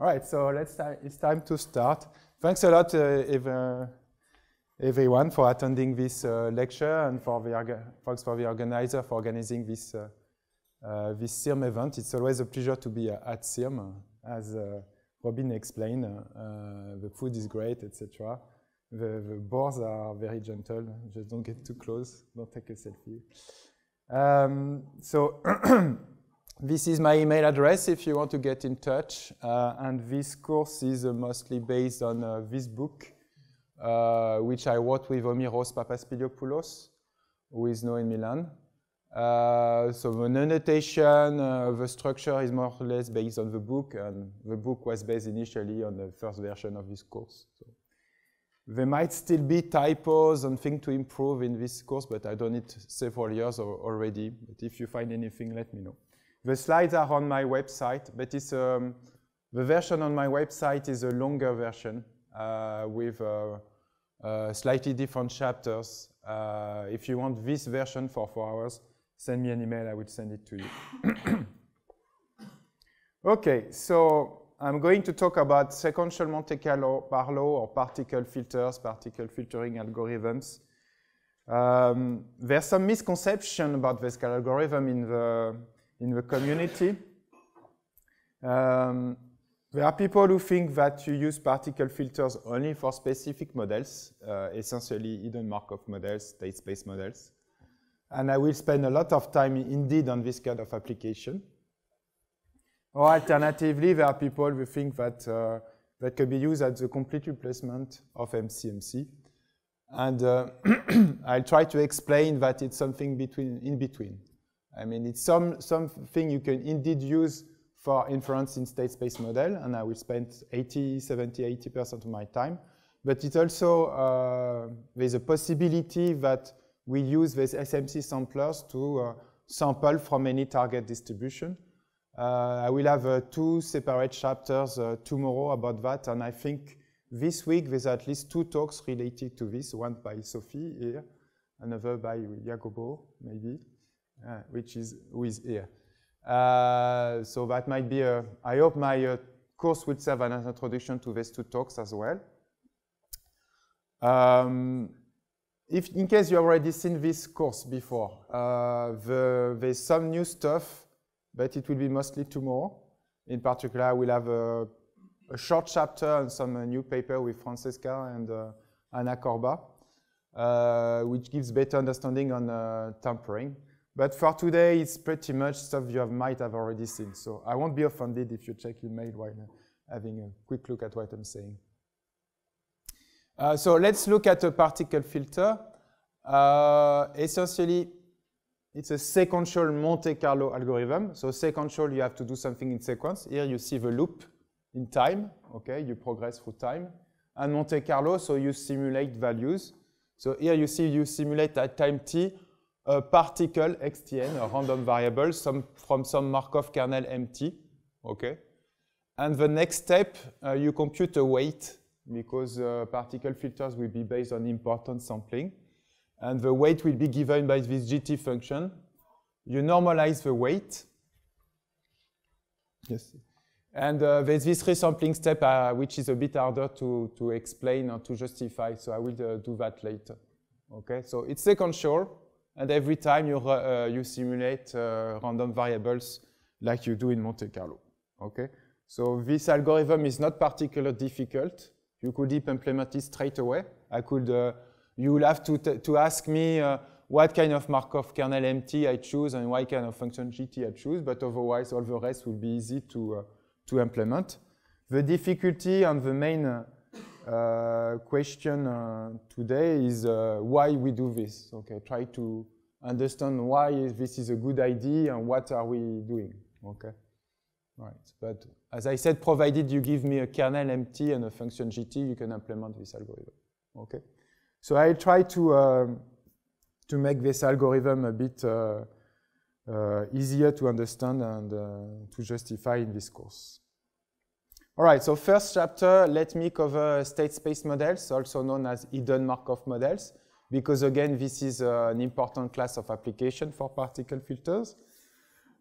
All right, so let's it's time to start. Thanks a lot, uh, everyone, for attending this uh, lecture and for the thanks for the organizer for organizing this uh, uh this CIRM event. It's always a pleasure to be uh, at CIRM, uh, as Robin explained. the food is great, etc. The, the, boards are very gentle. Just don't get too close. Don't take a selfie. Um, so. this is my email address if you want to get in touch. Uh, and this course is uh, mostly based on uh, this book, uh, which I wrote with Omiros Papaspiliopoulos, who is now in Milan. Uh, so the annotation, uh, the structure is more or less based on the book, and the book was based initially on the first version of this course. So there might still be typos and things to improve in this course, but I don't need several years already. But if you find anything, let me know. The slides are on my website, but it's, um, the version on my website is a longer version uh, with uh, uh slightly different chapters. Uh, if you want this version for four hours, send me an email, I will send it to you. okay, so I'm going to talk about sequential Monte Carlo or particle filters, particle filtering algorithms. Um, there's some misconception about this algorithm in the in the community. Um, there are people who think that you use particle filters only for specific models, uh, essentially hidden Markov models, state space models. And I will spend a lot of time indeed on this kind of application. Or alternatively, there are people who think that uh, that can be used as the complete replacement of MCMC. And uh, I'll try to explain that it's something between, in between. I mean, it's some, something you can indeed use for inference in state space model, and I will spend 80, 70, 80% of my time. But it also, uh, there's a possibility that we use these SMC samplers to uh, sample from any target distribution. Uh, I will have uh, two separate chapters uh, tomorrow about that, and I think this week there's at least two talks related to this, one by Sophie here, another by Jacobo, maybe. Uh, which is who is here. Uh, so that might be a, I hope my uh, course will serve as an introduction to these two talks as well. Um, if in case you've already seen this course before, uh, the, there's some new stuff, but it will be mostly tomorrow. In particular, we'll have a, a short chapter and some uh, new paper with Francesca and uh, Anna Corba, which gives better understanding on tampering. But for today, it's pretty much stuff you have, might have already seen. So I won't be offended if you check your mail while uh, having a quick look at what I'm saying. Uh, so let's look at a particle filter. Uh, essentially, it's a sequential Monte Carlo algorithm. So sequential, you have to do something in sequence. Here you see the loop in time. Okay, you progress through time. And Monte Carlo, so you simulate values. So here you see you simulate at time t a particle xtn, a random variable some, from some Markov kernel MT. Okay. And the next step, uh, you compute a weight because uh, particle filters will be based on important sampling. And the weight will be given by this GT function. You normalize the weight. Yes. And uh, there's this resampling step, uh, which is a bit harder to, to explain or to justify. So I will uh, do that later. Okay, so it's second shore and every time you, uh, uh, you simulate uh, random variables like you do in Monte Carlo. Okay, so this algorithm is not particularly difficult. You could implement it straight away. I could. Uh, you will have to to ask me uh, what kind of Markov kernel MT I choose and what kind of function GT I choose, but otherwise all the rest will be easy to uh, to implement. The difficulty and the main uh, question uh, today is uh, why we do this. Okay, try to understand why this is a good idea and what are we doing. Okay, right. But as I said, provided you give me a kernel empty and a function GT, you can implement this algorithm. Okay, so I try to um, to make this algorithm a bit uh, uh, easier to understand and uh, to justify in this course. All right, so first chapter, let me cover state space models, also known as hidden Markov models, because again, this is uh, an important class of application for particle filters.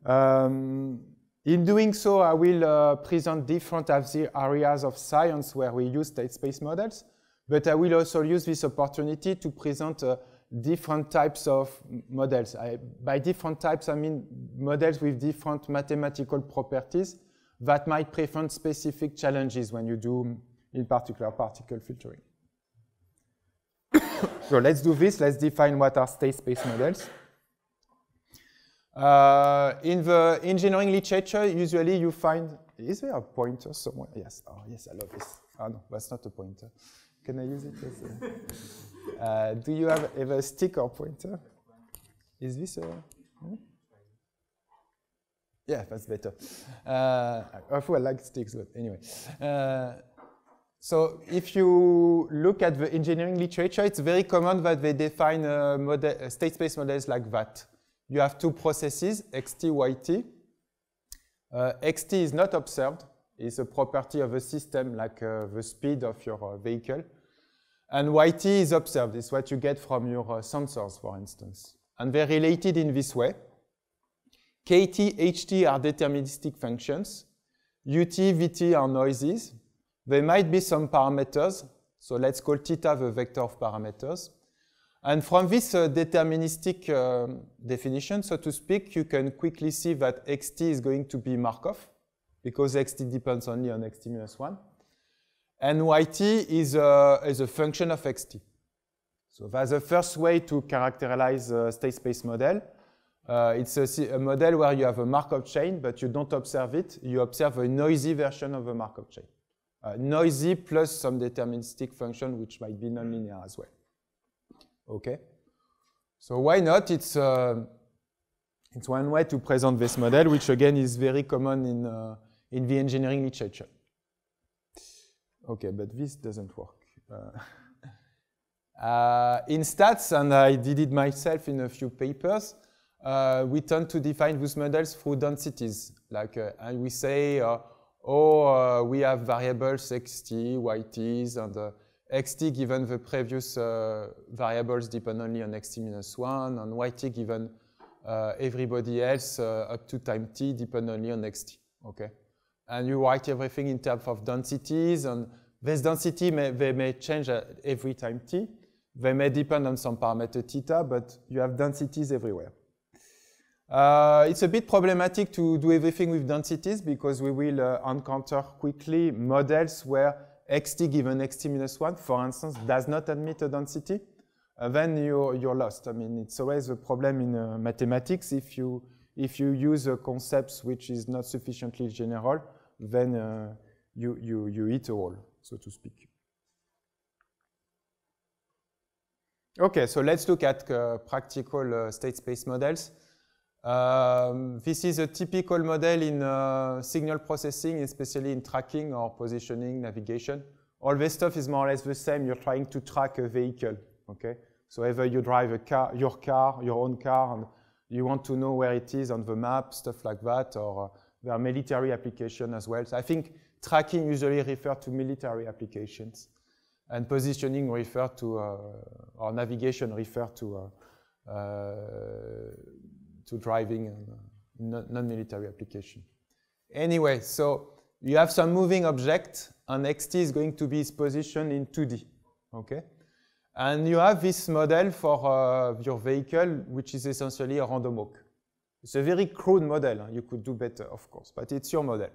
Um, in doing so, I will uh, present different areas of science where we use state space models, but I will also use this opportunity to present uh, different types of models. I, by different types, I mean models with different mathematical properties that might prevent specific challenges when you do, in particular, particle filtering. so let's do this. Let's define what are state space models. Uh, in the engineering literature, usually you find, is there a pointer somewhere? Yes, oh yes, I love this. Oh no, that's not a pointer. Can I use it as a, uh, do you have, have a stick or pointer? Is this a, hmm? Yeah, that's better. Uh, I like sticks, but anyway. Uh, so if you look at the engineering literature, it's very common that they define uh, model, uh, state space models like that. You have two processes, xt, yt. Uh, xt is not observed. It's a property of a system, like uh, the speed of your uh, vehicle. And yt is observed. It's what you get from your uh, sensors, for instance. And they're related in this way. KT, HT are deterministic functions. UT, VT are noises. There might be some parameters. So let's call theta the vector of parameters. And from this uh, deterministic uh, definition, so to speak, you can quickly see that xt is going to be Markov because xt depends only on xt minus 1. And yt is a, uh, is a function of xt. So that's the first way to characterize a uh, state space model. Uh, it's a, a, model where you have a Markov chain, but you don't observe it. You observe a noisy version of a Markov chain. Uh, noisy plus some deterministic function, which might be nonlinear as well. Okay. So why not? It's uh, it's one way to present this model, which again is very common in uh, in the engineering literature. Okay, but this doesn't work. Uh, uh, in stats, and I did it myself in a few papers uh, we tend to define those models through densities. Like, uh, and we say, uh, oh, uh, we have variables xt, yt's, and uh, xt given the previous uh, variables depend only on xt minus 1, and yt given everybody else up to time t depend only on xt. Okay, And you write everything in terms of densities, and this density, may, they may change every time t. They may depend on some parameter theta, but you have densities everywhere. Uh, it's a bit problematic to do everything with densities because we will uh, encounter quickly models where xt given xt minus 1, for instance, does not admit a density. Uh, then you're, you're lost. I mean, it's always a problem in uh, mathematics. If you, if you use a concept which is not sufficiently general, then uh, you, you, you hit a wall, so to speak. Okay, so let's look at uh, practical state space models. Um, this is a typical model in uh, signal processing, especially in tracking or positioning, navigation. All this stuff is more or less the same. You're trying to track a vehicle, okay? So either you drive a car, your car, your own car, and you want to know where it is on the map, stuff like that, or uh, there are military applications as well. So I think tracking usually refers to military applications, and positioning refers to, uh, or navigation refers to uh, uh to driving and uh, non-military application. Anyway, so you have some moving object, and xt is going to be its position in 2D, okay? And you have this model for uh, your vehicle, which is essentially a random walk. It's a very crude model. You could do better, of course, but it's your model.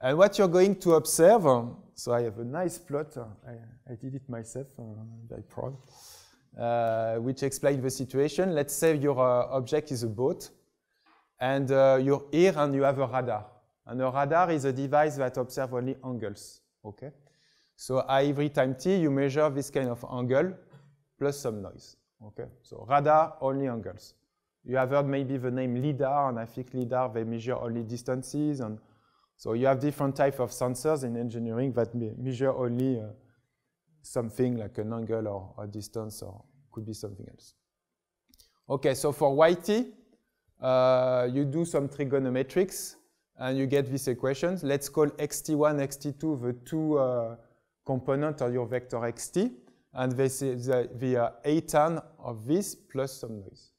And what you're going to observe, um, so I have a nice plot. Uh, I, I did it myself. Uh, I'm very proud. Uh, which explain the situation. Let's say your uh, object is a boat, and uh, you're here and you have a radar. And a radar is a device that observes only angles, okay? So every time t, you measure this kind of angle plus some noise, okay? So radar, only angles. You have heard maybe the name LIDAR, and I think LIDAR, they measure only distances. And so you have different type of sensors in engineering that measure only uh, something like an angle or, a distance or could be something else. Okay, so for yt, uh, you do some trigonometrics and you get these equations. Let's call xt1, xt2 the two uh, components of your vector xt, and this is the, uh, the uh, a tan of this plus some noise.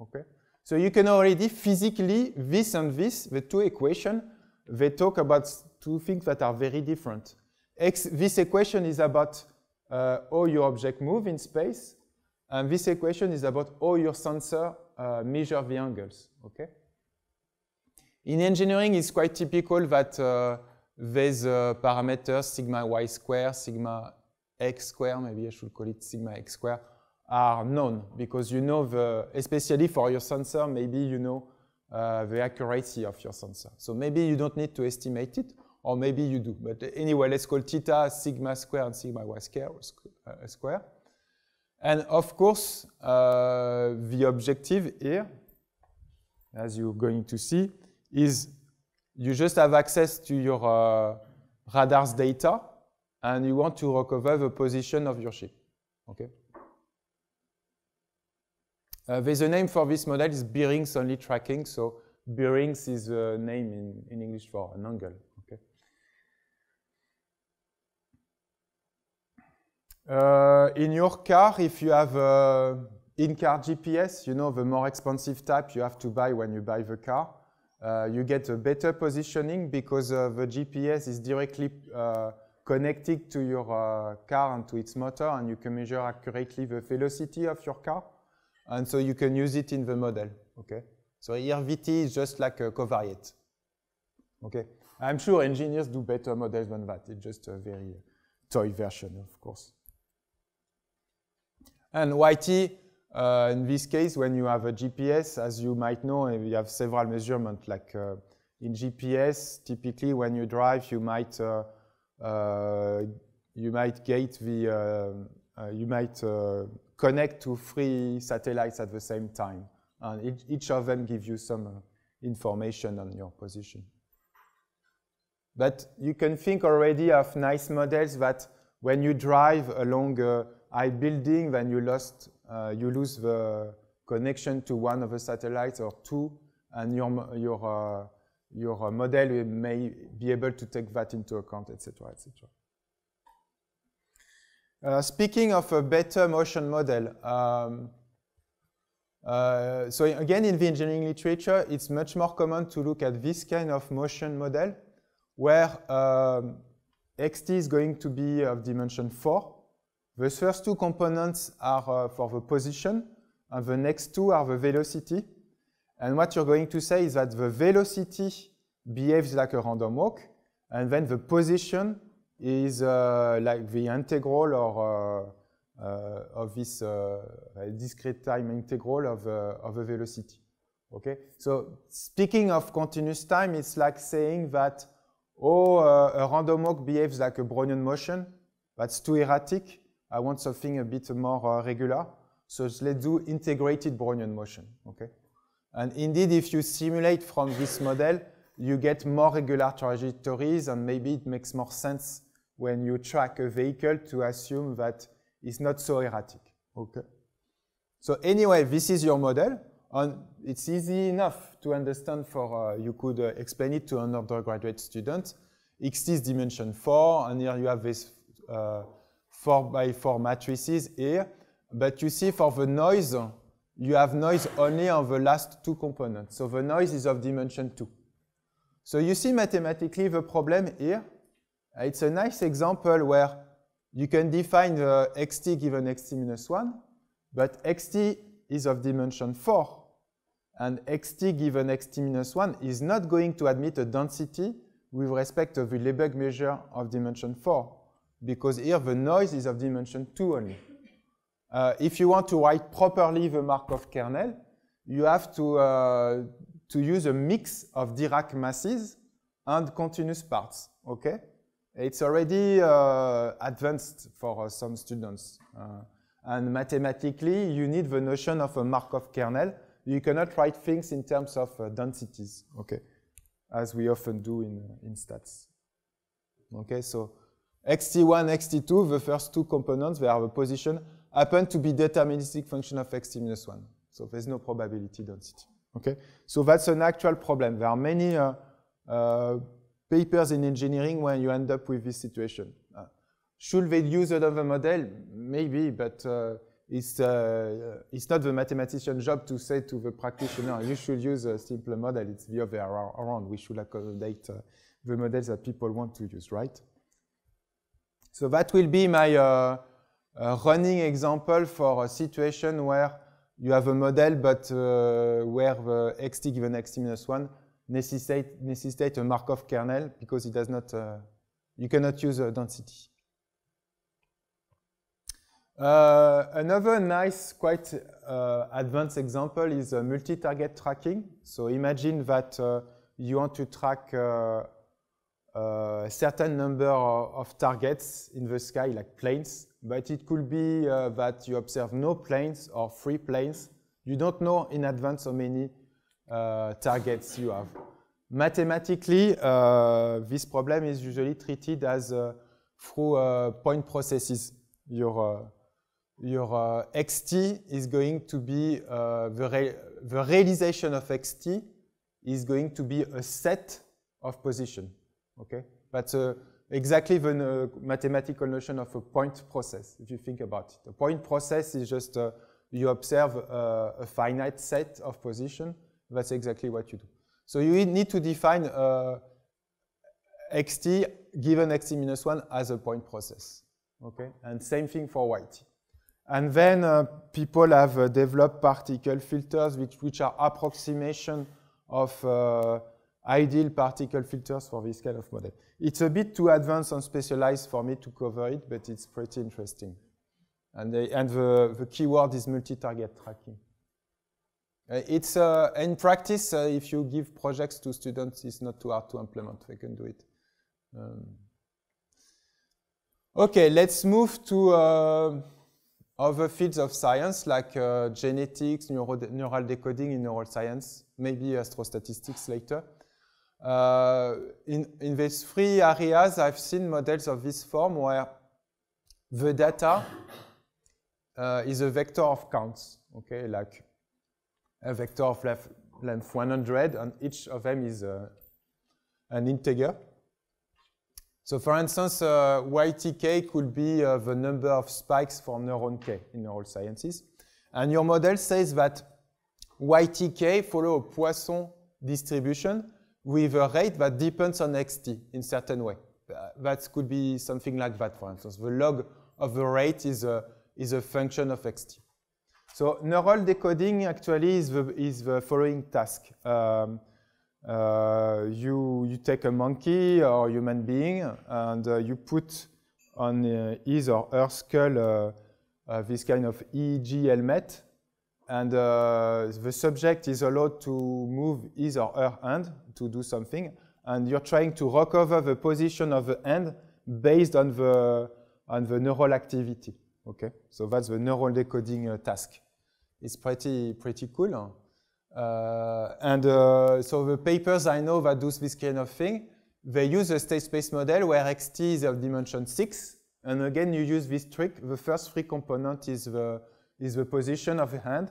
Okay, so you can already physically this and this, the two equations, they talk about two things that are very different. X, this equation is about uh, your object move in space. And this equation is about all your sensor uh, measure the angles, okay? In engineering, it's quite typical that uh, uh, parameters, sigma y square, sigma x square, maybe I should call it sigma x square, are known because you know the, especially for your sensor, maybe you know uh, the accuracy of your sensor. So maybe you don't need to estimate it, or maybe you do. But anyway, let's call theta sigma square and sigma y square. Uh, square. And of course, uh, the objective here, as you're going to see, is you just have access to your uh, radar's data, and you want to recover the position of your ship. Okay. Uh, there's a name for this model, is bearings only tracking. So bearings is a name in, in English for an angle. Uh, in your car, if you have uh, in-car GPS, you know, the more expensive type you have to buy when you buy the car, uh, you get a better positioning because uh, the GPS is directly uh, connected to your uh, car and to its motor, and you can measure accurately the velocity of your car. And so you can use it in the model, okay? So here VT is just like a covariate, okay? I'm sure engineers do better models than that. It's just a very toy version, of course. And YT, uh, in this case, when you have a GPS, as you might know, you have several measurements. Like uh, in GPS, typically when you drive, you might uh, uh, you might gate the uh, you might connect to three satellites at the same time, and each, each of them gives you some information on your position. But you can think already of nice models that when you drive along a, high building, then you lost, uh, you lose the connection to one of the satellites or two, and your your uh, your uh, model may be able to take that into account, etc., etc. Uh, speaking of a better motion model, um, uh, so again, in the engineering literature, it's much more common to look at this kind of motion model, where um, xt is going to be of dimension 4, the first two components are uh, for the position, and the next two are the velocity. And what you're going to say is that the velocity behaves like a random walk, and then the position is uh, like the integral or uh, uh of this uh, discrete time integral of, uh, of the velocity. Okay. So speaking of continuous time, it's like saying that oh, a random walk behaves like a Brownian motion. That's too erratic I want something a bit more uh, regular. So let's do integrated Brownian motion, okay? And indeed, if you simulate from this model, you get more regular trajectories and maybe it makes more sense when you track a vehicle to assume that it's not so erratic, okay? So anyway, this is your model and it's easy enough to understand for, uh, you could uh, explain it to an undergraduate student. X is dimension four and here you have this uh, 4 by 4 matrices here, but you see for the noise, you have noise only on the last two components. So the noise is of dimension 2. So you see mathematically the problem here. It's a nice example where you can define the xt given xt minus 1, but xt is of dimension 4, and xt given xt minus 1 is not going to admit a density with respect to the Lebesgue measure of dimension 4 because here the noise is of dimension 2 only. Uh, if you want to write properly the Markov kernel, you have to, uh, to use a mix of Dirac masses and continuous parts, okay? It's already uh, advanced for uh, some students. Uh, and mathematically, you need the notion of a Markov kernel. You cannot write things in terms of uh, densities, okay? As we often do in, in stats. Okay, so xt1, xt2, the first two components, they are the position, happen to be deterministic function of xt minus 1. So there's no probability density. Okay, So that's an actual problem. There are many uh, uh, papers in engineering where you end up with this situation. Uh, should they use another model? Maybe, but uh, it's, uh, uh, it's not the mathematician's job to say to the practitioner, you should use a simpler model. It's the other way around. We should accommodate the models that people want to use, right? So that will be my uh, uh, running example for a situation where you have a model, but uh, where the xt given xt minus 1 necessitate, necessitate a Markov kernel because it does not, uh, you cannot use a density. Uh, another nice, quite uh, advanced example is multi-target tracking. So imagine that you want to track a uh, certain number of targets in the sky, like planes, but it could be uh, that you observe no planes or three planes. You don't know in advance how many uh, targets you have. Mathematically, this problem is usually treated as through point processes. Your your uh, xt is going to be uh, the, re the realization of xt is going to be a set of positions. Okay, that's uh, exactly the uh, mathematical notion of a point process. If you think about it, a point process is just uh, you observe a, uh, a finite set of position. That's exactly what you do. So you need to define uh, xt given xt minus one as a point process. Okay, and same thing for yt. And then uh, people have uh, developed particle filters, which, which are approximation of uh, ideal particle filters for this kind of model. It's a bit too advanced and specialized for me to cover it, but it's pretty interesting. And, they, and the, the keyword is multi-target tracking. Uh, it's, uh, in practice, uh, if you give projects to students, it's not too hard to implement. They can do it. Um, okay, let's move to uh, other fields of science like uh, genetics, neural decoding in neuroscience, maybe astrostatistics later. Uh, in, in these three areas, I've seen models of this form where the data uh, is a vector of counts, okay, like a vector of length, length 100, and each of them is uh, an integer. So for instance, uh, YTK could be uh, the number of spikes for neuron K in neural sciences. And your model says that YTK follow a Poisson distribution with a rate that depends on xt in certain way. That could be something like that, for instance. The log of the rate is a, is a function of xt. So neural decoding actually is the, is the following task. Um, uh, you, you take a monkey or human being and uh, you put on uh, his or her skull uh, uh, this kind of EEG helmet and uh, the subject is allowed to move his or her hand to do something. And you're trying to recover the position of the hand based on the, on the neural activity. Okay, so that's the neural decoding uh, task. It's pretty, pretty cool. Uh, and uh, so the papers I know that do this kind of thing, they use a state space model where xt is of dimension 6. And again, you use this trick. The first three component is the is the position of the hand,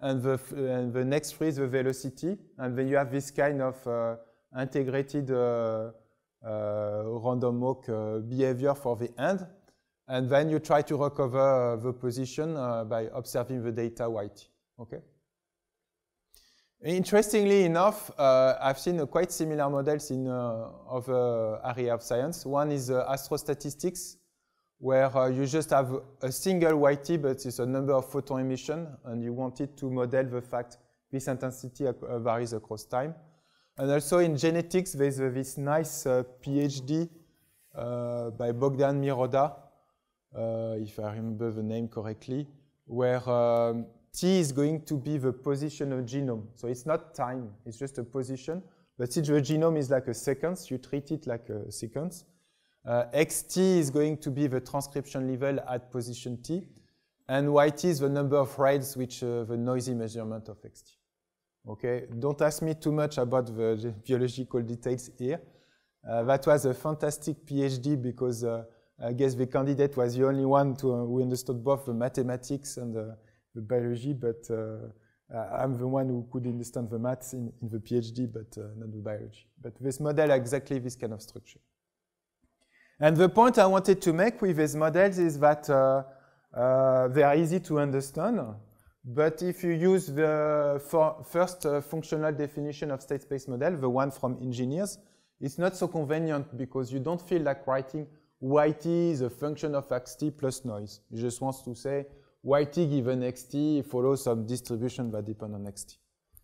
and the, and the next free is the velocity, and then you have this kind of uh, integrated uh, uh, random walk uh, behavior for the hand, and then you try to recover uh, the position uh, by observing the data white. Okay. Interestingly enough, I've seen quite similar models in other areas of science. One is astrostatistics, where uh, you just have a single yt, but it's a number of photon emission, and you wanted to model the fact this intensity uh, varies across time. And also in genetics, there's uh, this nice uh, PhD uh, by Bogdan Miroda, uh, if I remember the name correctly, where um, T is going to be the position of genome. So it's not time, it's just a position. But since the genome is like a sequence, you treat it like a sequence. Uh, xt is going to be the transcription level at position t, and yt is the number of rails which uh, the noisy measurement of xt. Okay, don't ask me too much about the biological details here. Uh, that was a fantastic PhD because uh, I guess the candidate was the only one to, uh, who understood both the mathematics and the biology, but uh, I'm the one who could understand the maths in, in the PhD, but not the biology. But this model exactly this kind of structure. And the point I wanted to make with these models is that uh, uh, they are easy to understand. But if you use the first uh, functional definition of state space model, the one from engineers, it's not so convenient because you don't feel like writing yt is a function of xt plus noise. You just want to say yt given xt follows some distribution that depends on xt.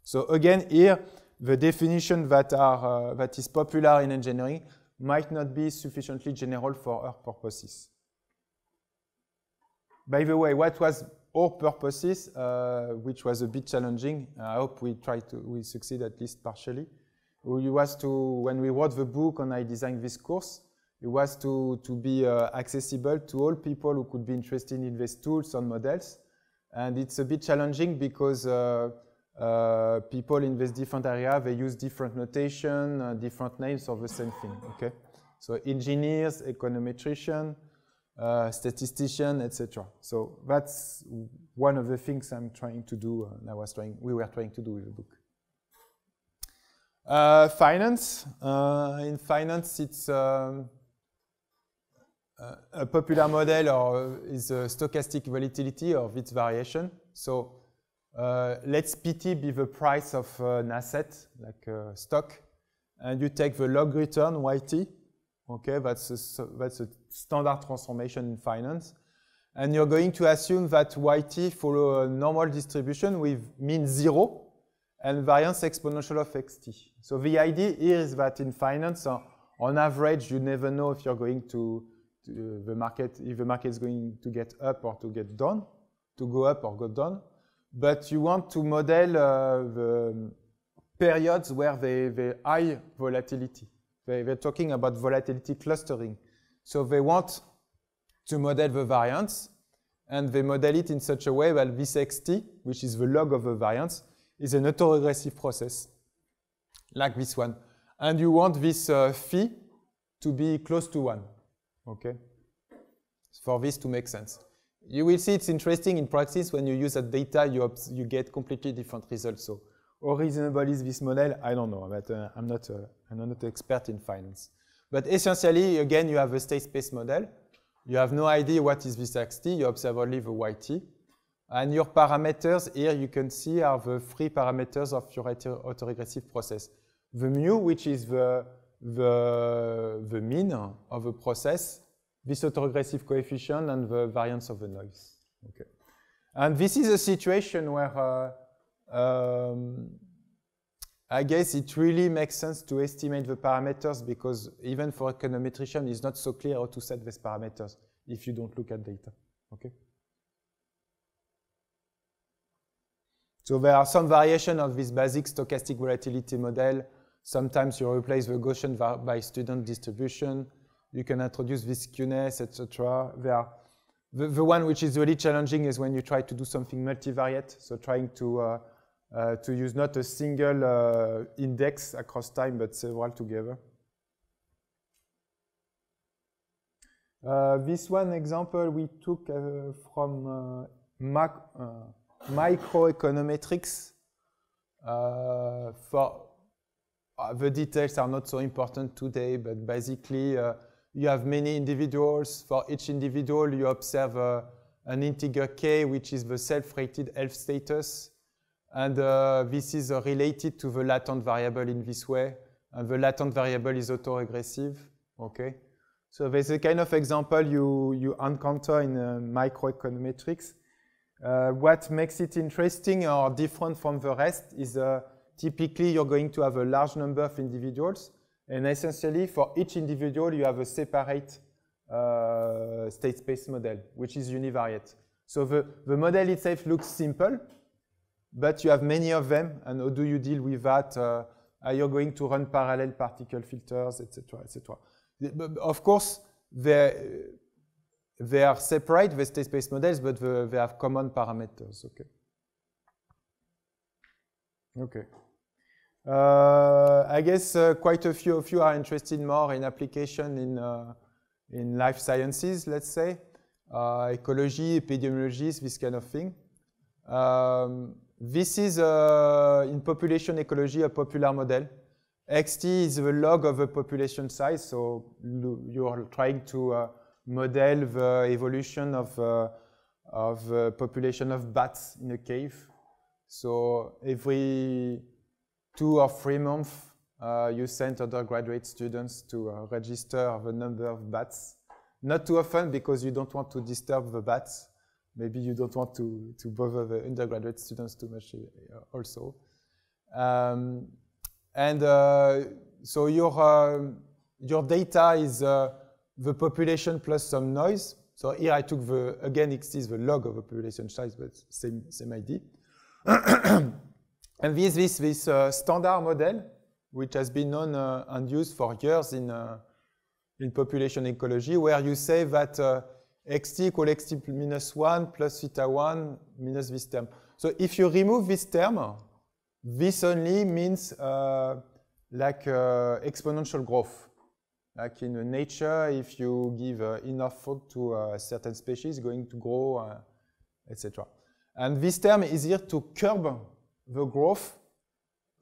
So again, here, the definition that, are, uh, that is popular in engineering might not be sufficiently general for our purposes. By the way, what was our purposes, uh, which was a bit challenging. I hope we try to we succeed at least partially. It was to when we wrote the book and I designed this course, it was to to be uh, accessible to all people who could be interested in these tools and models. And it's a bit challenging because uh, uh, people in this different area, they use different notation, uh, different names of the same thing, okay? So engineers, econometrician, uh, statistician, etc. So that's one of the things I'm trying to do, and uh, I was trying, we were trying to do with the book. Uh, finance, uh, in finance it's um, a popular model or is a stochastic volatility of its variation. So uh, let's PT be the price of an asset, like a stock, and you take the log return, YT, okay, that's a, that's a standard transformation in finance, and you're going to assume that YT follow a normal distribution with mean zero and variance exponential of xt. So the idea here is that in finance, uh, on average, you never know if you're going to, to uh, the market, if the market is going to get up or to get down, to go up or go down but you want to model uh, the periods where they, have high volatility. They, they're talking about volatility clustering. So they want to model the variance, and they model it in such a way that this xt, which is the log of the variance, is an autoregressive process, like this one. And you want this uh, phi to be close to 1, okay? For this to make sense. You will see it's interesting in practice when you use that data, you, you get completely different results. So how reasonable is this model? I don't know, but uh, I'm, not, uh, I'm not an expert in finance. But essentially, again, you have a state space model. You have no idea what is this xt, you observe only the yt. And your parameters here you can see are the three parameters of your autoregressive process. The mu, which is the, the, the mean of the process, this autoregressive coefficient and the variance of the noise. Okay. And this is a situation where uh, um, I guess it really makes sense to estimate the parameters because even for econometrician, it's not so clear how to set these parameters if you don't look at data. Okay. So there are some variation of this basic stochastic volatility model. Sometimes you replace the Gaussian by student distribution you can introduce viscousness, etc. There the, the, one which is really challenging is when you try to do something multivariate, so trying to uh, uh, to use not a single uh, index across time, but several together. Uh, this one example we took uh, from uh, mac microeconometrics. for the details are not so important today, but basically you have many individuals. For each individual, you observe uh, an integer k, which is the self-rated health status. And uh, this is uh, related to the latent variable in this way. And the latent variable is autoregressive. Okay. So there's a kind of example you, you encounter in uh, microeconometrics. Uh, what makes it interesting or different from the rest is uh, typically you're going to have a large number of individuals and essentially, for each individual, you have a separate uh, state space model, which is univariate. So the, the model itself looks simple, but you have many of them, and how do you deal with that? Uh, are you going to run parallel particle filters, etc., etc.? Of course, they, they are separate, the state space models, but the, they have common parameters, okay? Okay. Uh, I guess uh, quite a few of you are interested more in application in, uh, in life sciences, let's say, ecology, epidemiologies, this kind of thing. Um, this is, in population ecology, a popular model. XT is the log of the population size, so you are trying to model the evolution of, uh, of population of bats in a cave. So every two or three months, uh, you send undergraduate students to uh, register the number of bats. Not too often because you don't want to disturb the bats. Maybe you don't want to, to bother the undergraduate students too much uh, also. Um, and uh, so your, um, your data is uh, the population plus some noise. So here I took the, again, it's the log of the population size, but same, same idea. And this, this, this uh, standard model, which has been known uh, and used for years in, uh, in population ecology, where you say that uh, xt equals xt minus 1 plus theta 1 minus this term. So if you remove this term, this only means uh, like uh, exponential growth. Like in nature, if you give enough food to a certain species, going to grow, etc. And this term is here to curb the growth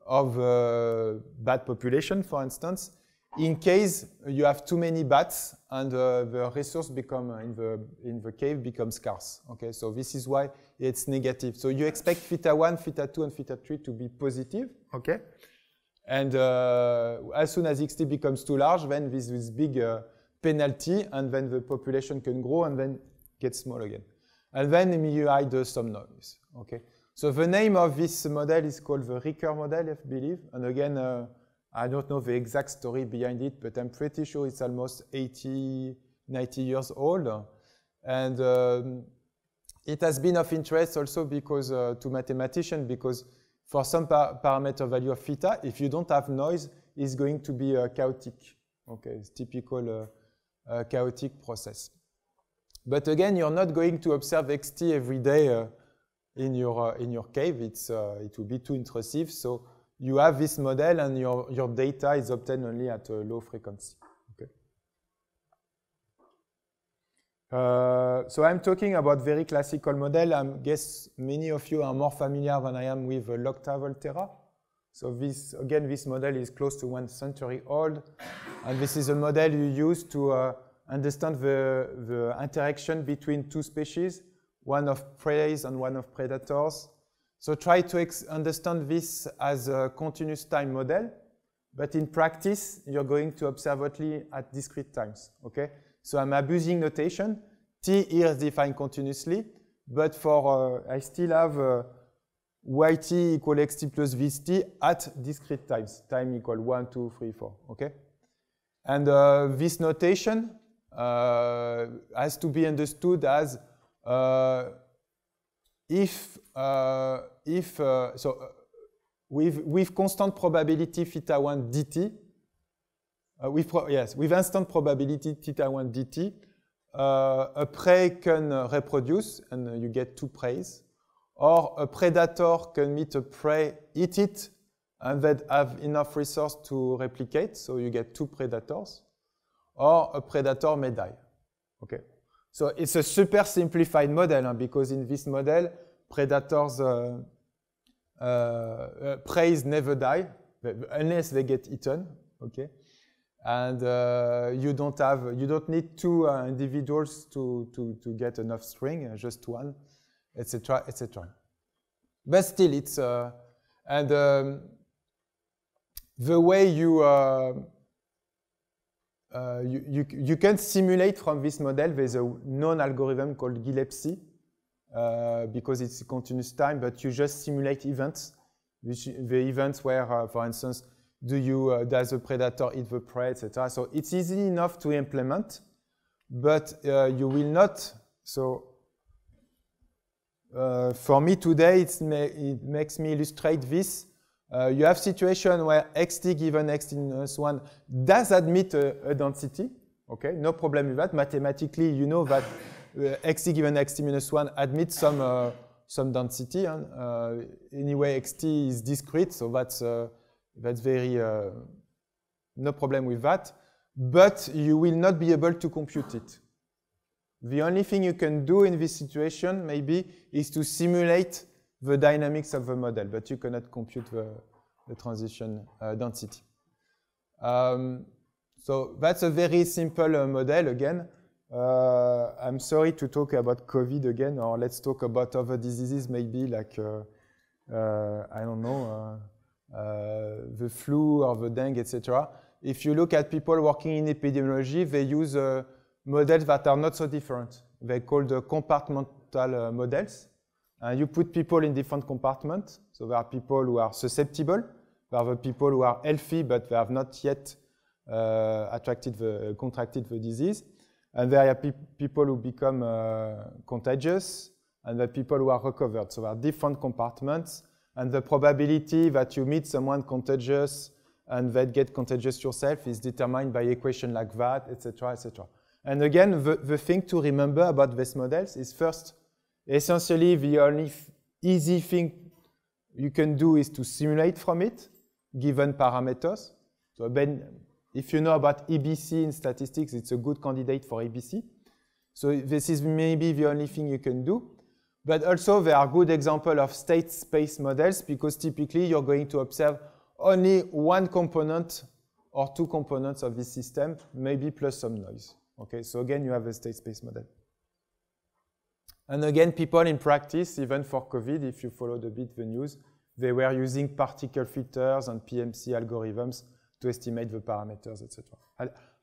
of a uh, bat population, for instance, in case you have too many bats and uh, the resource become uh, in the in the cave becomes scarce. Okay, so this is why it's negative. So you expect theta one, theta two, and theta three to be positive. Okay, and uh, as soon as xt becomes too large, then this this big uh, penalty, and then the population can grow and then get small again, and then you hide some noise. Okay, so the name of this model is called the Ricker model, I believe. And again, uh, I don't know the exact story behind it, but I'm pretty sure it's almost 80, 90 years old. And um, it has been of interest also because uh, to mathematicians, because for some parameter value of theta, if you don't have noise, it's going to be uh, chaotic. Okay, it's typical uh, uh, chaotic process. But again, you're not going to observe xt every day uh, in your, uh, in your cave, it's, uh, it will be too intrusive. So you have this model and your, your data is obtained only at a low frequency. Okay. Uh, so I'm talking about very classical model. I guess many of you are more familiar than I am with Locta Volterra. So this, again, this model is close to one century old. And this is a model you use to uh, understand the, the interaction between two species one of preys and one of predators. So try to understand this as a continuous time model, but in practice, you're going to observe only at discrete times, okay? So I'm abusing notation. T here is defined continuously, but for, uh, I still have uh, yt equal xt plus vt at discrete times, time equal 1, 2, 3, 4, okay? And uh, this notation uh, has to be understood as uh, if uh, if uh, so with with constant probability theta one dt. with yes, with instant probability theta one dt, a prey can reproduce and you get two preys, or a predator can meet a prey, eat it, and then have enough resource to replicate, so you get two predators, or a predator may die. Okay. So it's a super simplified model huh, because in this model, predators uh, uh, uh never die unless they get eaten. Okay, and uh, you don't have you don't need two uh, individuals to to to get enough string, uh, just one, etc. etc. But still, it's and um, the way you uh, you, you, you, can simulate from this model with a known algorithm called Gillespie uh, because it's continuous time, but you just simulate events, which the events where, uh, for instance, do you uh, does the predator eat the prey, etc. So it's easy enough to implement, but uh, you will not. So for me today, ma it makes me illustrate this uh, you have situation where xt given xt minus 1 does admit a, uh, a, density. Okay, no problem with that. Mathematically, you know that uh, xt given xt minus 1 admits some, uh, some density. And, uh, anyway, xt is discrete, so that's, uh, that's very, no problem with that. But you will not be able to compute it. The only thing you can do in this situation, maybe, is to simulate the dynamics of the model, but you cannot compute the, the transition uh, density. Um, so that's a very simple uh, model again. Uh, I'm sorry to talk about COVID again, or let's talk about other diseases, maybe like, uh, uh, I don't know, uh, the flu or the dengue, etc. If you look at people working in epidemiology, they use models that are not so different. They're called compartmental models. Uh, you put people in different compartments. So there are people who are susceptible. There are the people who are healthy, but they have not yet uh, attracted the, uh, contracted the disease. And there are pe people who become uh, contagious, and the people who are recovered. So there are different compartments, and the probability that you meet someone contagious and that get contagious yourself is determined by equation like that, etc., etc. And again, the, the thing to remember about these models is first, Essentially, the only easy thing you can do is to simulate from it given parameters. So then, if you know about EBC in statistics, it's a good candidate for EBC. So this is maybe the only thing you can do. But also there are good examples of state space models because typically you're going to observe only one component or two components of this system, maybe plus some noise. Okay, so again, you have a state space model. And again, people in practice, even for COVID, if you followed a bit the news, they were using particle filters and PMC algorithms to estimate the parameters, etc.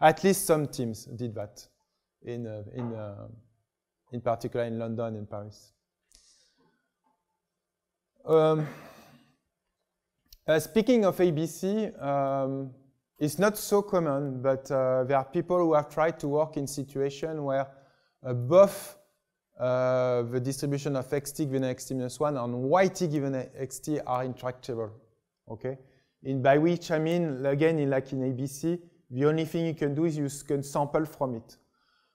At least some teams did that, in, uh, in, uh, in particular in London and Paris. Um, uh, speaking of ABC, um, it's not so common, but uh, there are people who have tried to work in situations where both uh, the distribution of xt given xt minus 1 and yt given xt are intractable. Okay? by which I mean, again, in like in ABC, the only thing you can do is you can sample from it.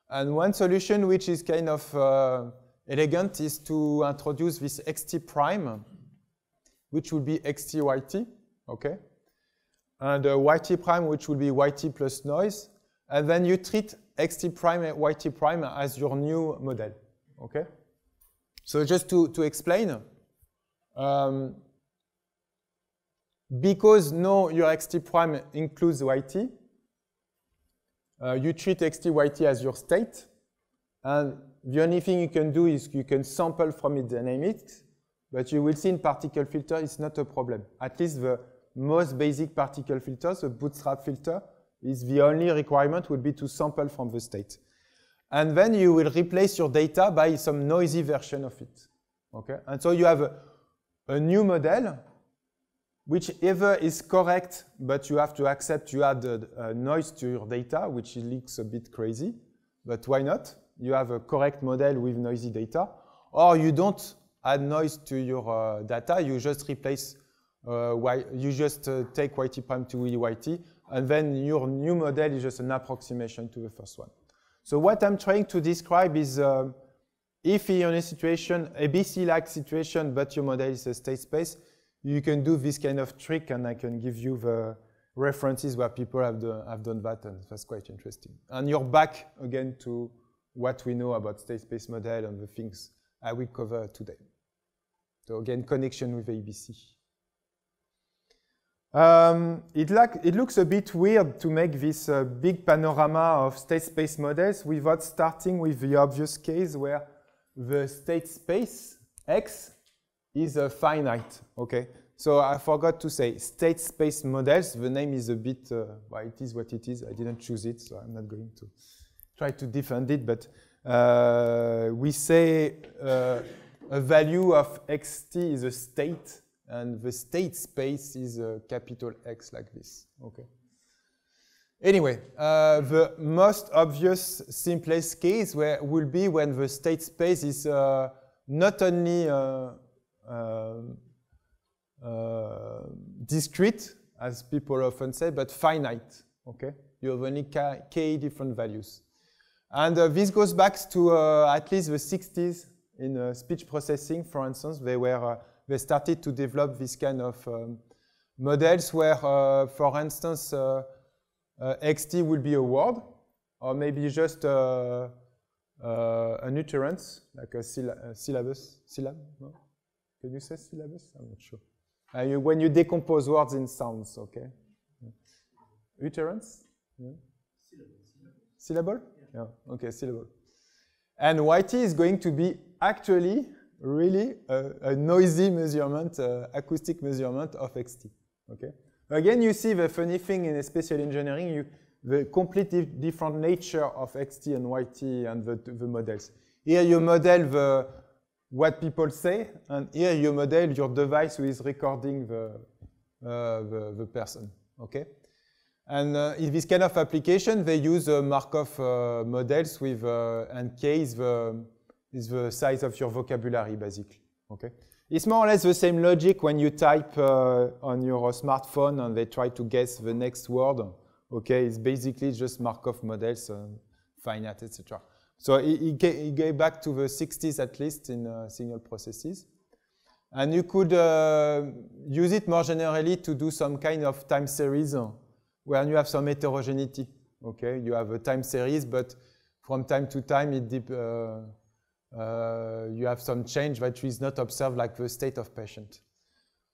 And one solution which is kind of uh, elegant is to introduce this xt prime, which would be xt yt, okay? And uh, yt prime, which would be yt plus noise. And then you treat xt prime and yt prime as your new model. Okay? So just to, to explain, um, because no your xt prime includes yt, uh, you treat xt yt as your state, and the only thing you can do is you can sample from its dynamics, but you will see in particle filter it's not a problem. At least the most basic particle filter, the bootstrap filter, is the only requirement would be to sample from the state and then you will replace your data by some noisy version of it. Okay, and so you have a, a new model, which either is correct, but you have to accept you add a, noise to your data, which looks a bit crazy, but why not? You have a correct model with noisy data, or you don't add noise to your uh, data, you just replace, uh, you just uh, take YT prime to EYT, and then your new model is just an approximation to the first one. So what I'm trying to describe is um, if you're in a situation, a bc like situation, but your model is a state space, you can do this kind of trick, and I can give you the references where people have, do, have done that, and that's quite interesting. And you're back again to what we know about state space model and the things I will cover today. So again, connection with ABC. Um, it, it, looks a bit weird to make this uh, big panorama of state space models without starting with the obvious case where the state space X is uh, finite, okay? So I forgot to say state space models, the name is a bit, uh, well, it is what it is, I didn't choose it, so I'm not going to try to defend it, but uh, we say uh, a value of xt is a state and the state space is a uh, capital X like this. Okay. Anyway, uh, the most obvious, simplest case where will be when the state space is uh, not only uh, um, uh, discrete, as people often say, but finite. Okay, you have only k, k different values, and this goes back to at least the 60s in speech processing. For instance, they were they started to develop this kind of um, models where, uh, for instance, uh, uh, XT will be a word or maybe just a, an utterance, like a, a syllabus, syllab, no? Can you say syllabus? I'm not sure. Uh, you, when you decompose words in sounds, okay? Yeah. Utterance? Yeah. Syllable? Yeah. yeah. Okay, syllable. And YT is going to be actually really a, a noisy measurement, uh, acoustic measurement of xt. Okay. Again, you see the funny thing in spatial engineering, you, the completely different nature of xt and yt and the, the models. Here you model the what people say, and here you model your device who is recording the, uh, the, the, person, okay? And uh, in this kind of application, they use uh, Markov models with, uh, and case the is the size of your vocabulary, basically. Okay? It's more or less the same logic when you type uh, on your smartphone and they try to guess the next word. Okay, it's basically just Markov models, uh, finite, etc. So it, it gave back to the 60s at least in uh, signal processes. And you could uh, use it more generally to do some kind of time series uh, where you have some heterogeneity. Okay, you have a time series, but from time to time, it depends. Uh, uh, you have some change that is not observed like the state of patient.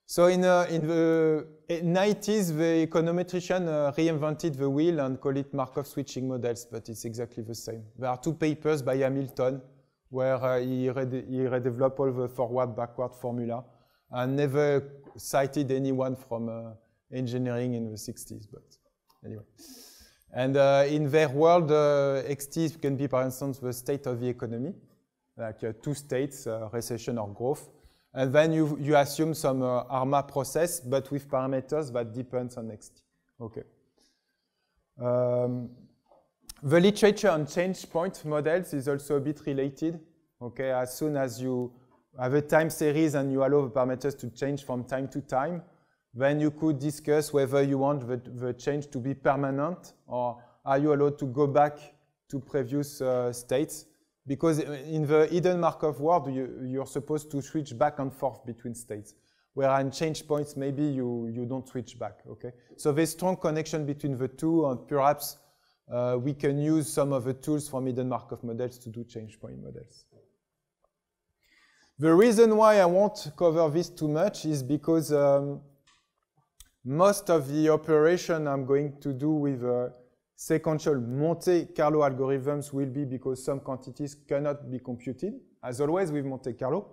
So in, uh, in the 90s, the econometrician uh, reinvented the wheel and called it Markov switching models, but it's exactly the same. There are two papers by Hamilton where uh, he, he redeveloped all the forward-backward formula and never cited anyone from uh, engineering in the 60s, but anyway. And uh, in their world, XT can be, for instance, the state of the economy like uh, two states, uh, recession or growth. And then you, you assume some uh, ARMA process, but with parameters that depends on XT. Okay. Um, the literature on change point models is also a bit related. Okay, as soon as you have a time series and you allow the parameters to change from time to time, then you could discuss whether you want the, the change to be permanent or are you allowed to go back to previous uh, states because in the hidden Markov world, you, are supposed to switch back and forth between states. Where on change points, maybe you, you don't switch back, okay? So there's strong connection between the two, and perhaps uh, we can use some of the tools from hidden Markov models to do change point models. The reason why I won't cover this too much is because um, most of the operation I'm going to do with uh, Sequential Monte Carlo algorithms will be because some quantities cannot be computed, as always with Monte Carlo.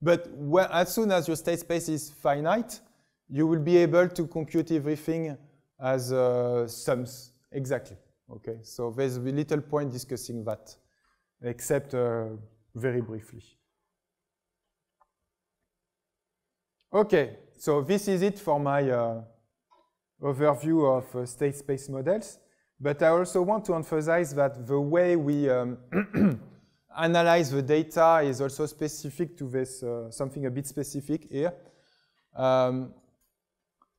But as soon as your state space is finite, you will be able to compute everything as uh, sums, exactly. Okay, so there's little point discussing that, except uh, very briefly. Okay, so this is it for my uh, overview of uh, state space models. But I also want to emphasize that the way we um, analyze the data is also specific to this, uh, something a bit specific here. Um,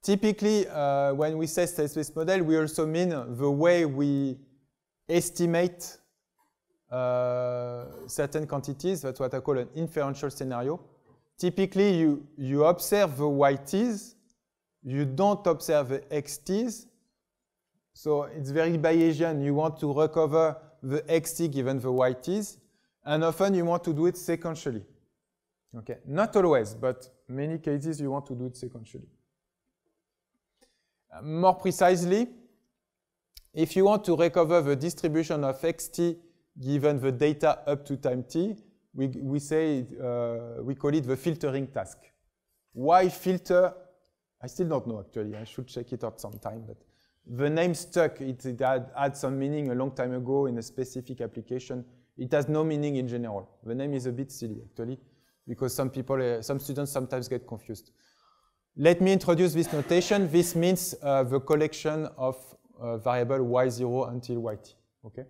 typically, uh, when we say state space model, we also mean the way we estimate uh, certain quantities. That's what I call an inferential scenario. Typically, you, you observe the yt's, you don't observe the xt's, so it's very Bayesian. You want to recover the xt given the yt's, and often you want to do it sequentially. Okay, not always, but many cases you want to do it sequentially. Uh, more precisely, if you want to recover the distribution of xt given the data up to time t, we, we say, uh, we call it the filtering task. Why filter? I still don't know actually, I should check it out sometime, but the name stuck. It, it had, had some meaning a long time ago in a specific application. It has no meaning in general. The name is a bit silly, actually, because some people, uh, some students sometimes get confused. Let me introduce this notation. This means uh, the collection of uh, variable y0 until yt. Okay,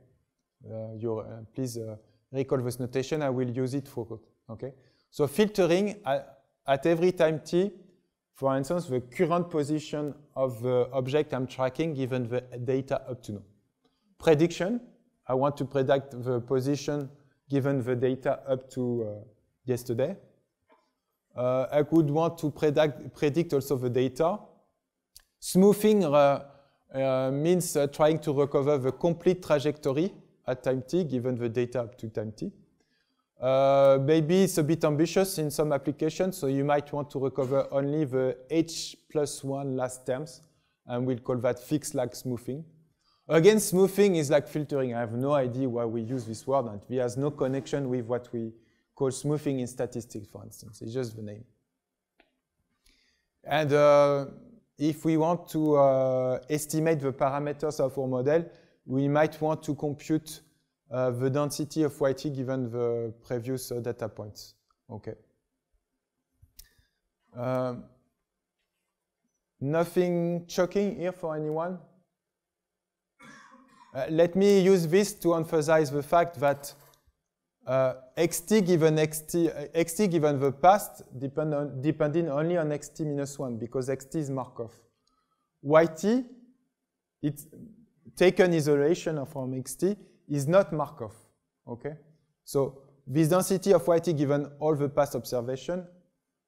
uh, you uh, please uh, recall this notation. I will use it for okay. So filtering at, at every time t for instance, the current position of the object I'm tracking given the data up to now. Prediction, I want to predict the position given the data up to uh, yesterday. Uh, I could want to predict, predict also the data. Smoothing uh, uh means uh, trying to recover the complete trajectory at time t given the data up to time t. Uh, maybe it's a bit ambitious in some applications, so you might want to recover only the h plus 1 last terms, and we'll call that fixed lag smoothing. Again, smoothing is like filtering. I have no idea why we use this word, and it has no connection with what we call smoothing in statistics, for instance. It's just the name. And uh, if we want to uh, estimate the parameters of our model, we might want to compute uh, the density of yt given the previous uh, data points. Okay. Um, nothing shocking here for anyone. Uh, let me use this to emphasize the fact that uh, xt given xt, uh, xt given the past depend on, depending only on xt minus 1 because xt is Markov. yt, it's taken isolation from xt, is not Markov, okay? So this density of yt given all the past observation,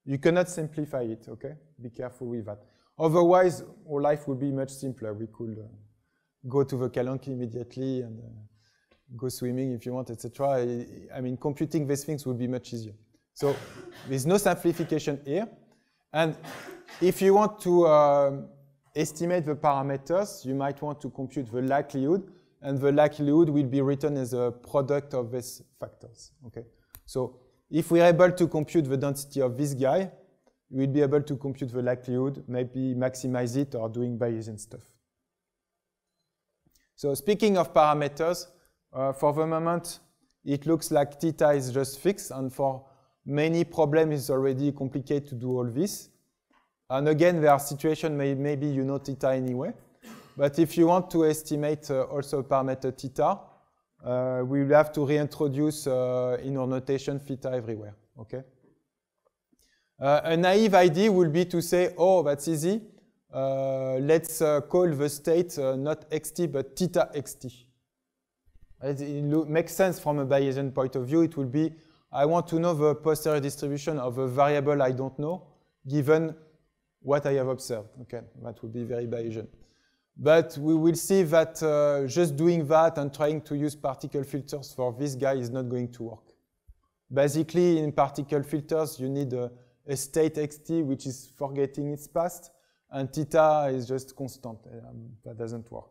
you cannot simplify it, okay? Be careful with that. Otherwise, our life would be much simpler. We could uh, go to the Kalanki immediately and uh, go swimming if you want, etc. I, I mean, computing these things would be much easier. So there's no simplification here. And if you want to um, estimate the parameters, you might want to compute the likelihood and the likelihood will be written as a product of these factors. Okay, so if we're able to compute the density of this guy, we'll be able to compute the likelihood, maybe maximize it or doing Bayesian stuff. So speaking of parameters, uh, for the moment, it looks like theta is just fixed, and for many problems, it's already complicated to do all this. And again, there are situations may, maybe you know theta anyway. But if you want to estimate uh, also parameter theta, uh, we will have to reintroduce uh, in our notation theta everywhere, okay? a naive idea would be to say, oh, that's easy. let's call the state not xt, but theta xt. It makes sense from a Bayesian point of view. It would be, I want to know the posterior distribution of a variable I don't know, given what I have observed. Okay, that would be very Bayesian. But we will see that uh, just doing that and trying to use particle filters for this guy is not going to work. Basically, in particle filters, you need a, a state xt which is forgetting its past, and theta is just constant. Um, that doesn't work.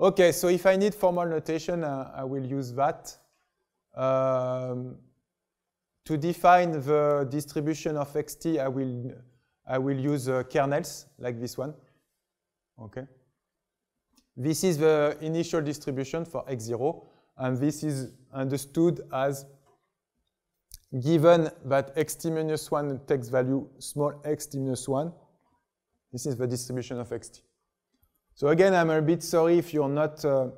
Okay, so if I need formal notation, uh, I will use that. Um, to define the distribution of xt, I will, I will use uh, kernels like this one. Okay. This is the initial distribution for x0, and this is understood as given that xt minus 1 takes value small xt minus 1, this is the distribution of xt. So again, I'm a bit sorry if you're not uh,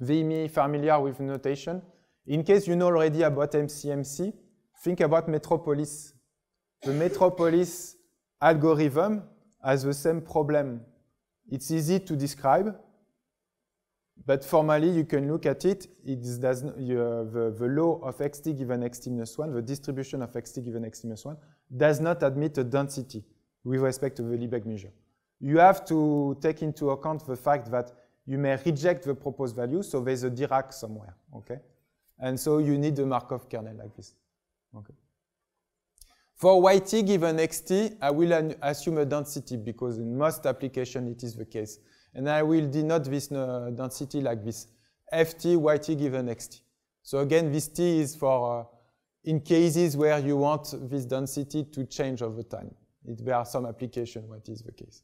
VME familiar with notation. In case you know already about MCMC, think about Metropolis. The Metropolis algorithm has the same problem it's easy to describe, but formally you can look at it. It does you, uh, the, the, law of xt given xt minus 1, the distribution of xt given xt minus 1, does not admit a density with respect to the Lebesgue measure. You have to take into account the fact that you may reject the proposed value, so there's a Dirac somewhere, okay? And so you need a Markov kernel like this, okay? For yt given xt, I will assume a density because in most application it is the case. And I will denote this uh, density like this, ft yt given xt. So again, this t is for uh, in cases where you want this density to change over time. It, there are some applications where it is the case.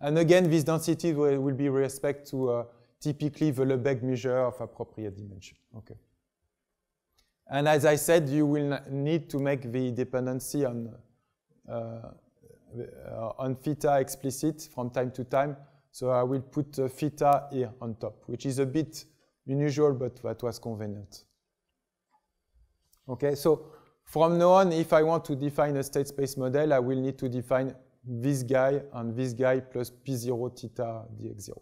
And again, this density will, will be respect to uh, typically the Lebesgue measure of appropriate dimension. Okay. And as I said, you will need to make the dependency on, uh, on theta explicit from time to time. So I will put uh, theta here on top, which is a bit unusual, but that was convenient. Okay, so from now on, if I want to define a state space model, I will need to define this guy and this guy plus P0 theta dx0.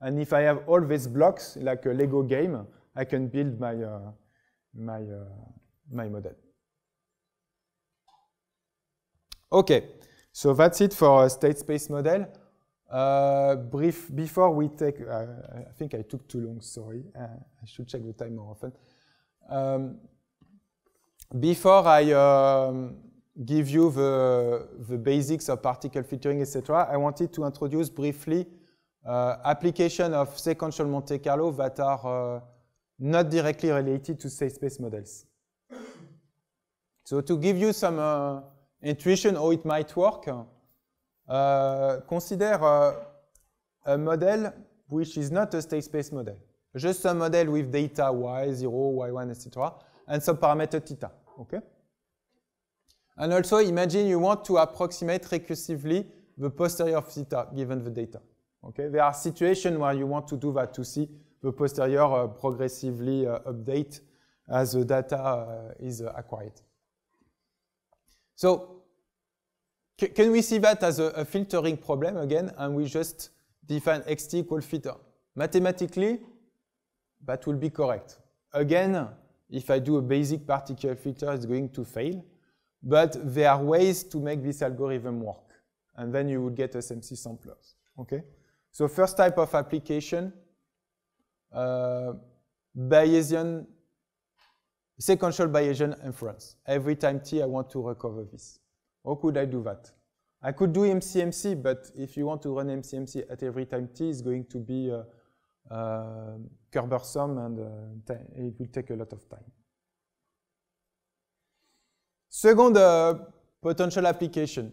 And if I have all these blocks, like a Lego game, I can build my uh, my, uh, my model. Okay, so that's it for a uh, state space model. Uh, brief, before we take, uh, I think I took too long, sorry. Uh, I should check the time more often. Um, before I um, give you the, the basics of particle filtering, etc., I wanted to introduce briefly uh, application of sequential Monte Carlo that are uh, not directly related to safe space models. So to give you some uh, intuition how it might work, uh, consider uh, a model which is not a state space model, just a model with data y, 0, y1, etc., and some parameter theta, okay? And also imagine you want to approximate recursively the posterior theta given the data, okay? There are situations where you want to do that to see the posterior uh, progressively uh, update as the data uh, is acquired. So can we see that as a, a, filtering problem again, and we just define xt equal filter? Mathematically, that will be correct. Again, if I do a basic particle filter, it's going to fail. But there are ways to make this algorithm work, and then you would get SMC samplers. Okay. So first type of application uh, Bayesian, sequential Bayesian inference. Every time t, I want to recover this. How could I do that? I could do MCMC, but if you want to run MCMC at every time t, it's going to be uh, uh, cumbersome and uh, it will take a lot of time. Second uh, potential application.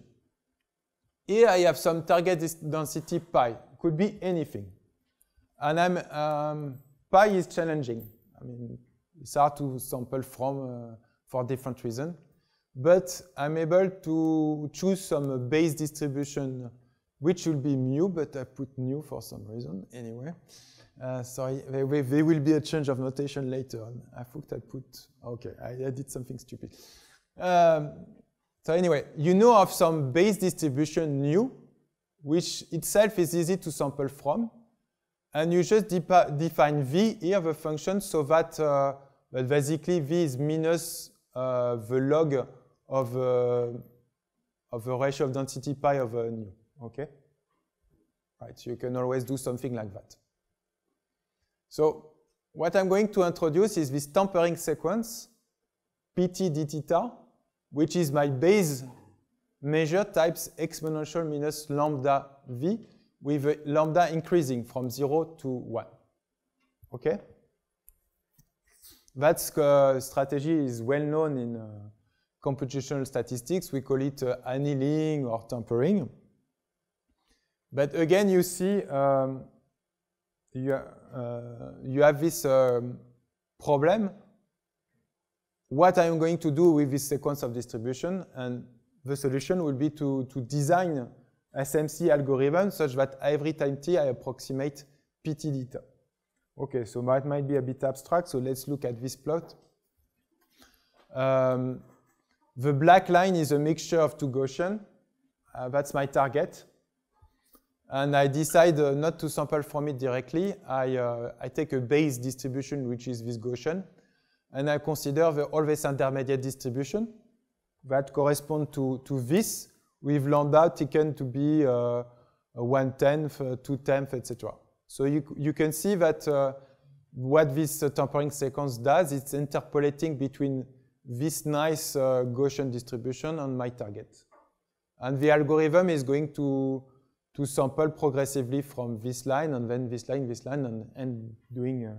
Here I have some target density pi, could be anything. And I'm, um, Pi is challenging. I mean, it's hard to sample from uh, for different reasons. But I'm able to choose some base distribution, which will be mu, but I put new for some reason anyway. Uh, sorry, there, there, will be a change of notation later on. I thought I put, okay, I, I did something stupid. Um, so anyway, you know of some base distribution nu, which itself is easy to sample from, and you just define v here, the function, so that, uh, basically v is minus uh, the log of, uh, of the ratio of density pi of uh, nu, okay? Right, you can always do something like that. So what I'm going to introduce is this tampering sequence, pt d theta, which is my base measure times exponential minus lambda v, with lambda increasing from 0 to 1. Okay? That uh, strategy is well known in uh, computational statistics. We call it uh, annealing or tempering. But again, you see, um, you, uh, you have this um, problem. What I am going to do with this sequence of distribution? And the solution will be to, to design SMC algorithm such that every time t I approximate pt data. Okay, so that might be a bit abstract, so let's look at this plot. Um, the black line is a mixture of two Gaussian. Uh, that's my target. And I decide uh, not to sample from it directly. I, uh, I take a base distribution, which is this Gaussian, and I consider the always intermediate distribution that correspond to, to this, with lambda taken to be uh, one tenth, uh, two tenth, etc. So you you can see that uh, what this uh, tempering sequence does, it's interpolating between this nice Gaussian distribution and my target, and the algorithm is going to to sample progressively from this line and then this line, this line, and, and doing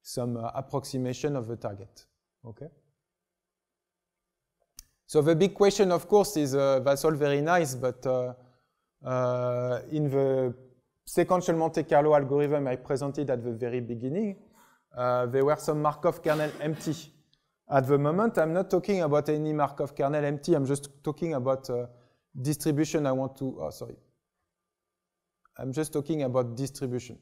some approximation of the target. Okay. So the big question, of course, is uh, that's all very nice, but uh, uh, in the sequential Monte Carlo algorithm I presented at the very beginning, uh, there were some Markov kernel empty. At the moment, I'm not talking about any Markov kernel empty. I'm just talking about uh, distribution I want to, oh, sorry. I'm just talking about distribution.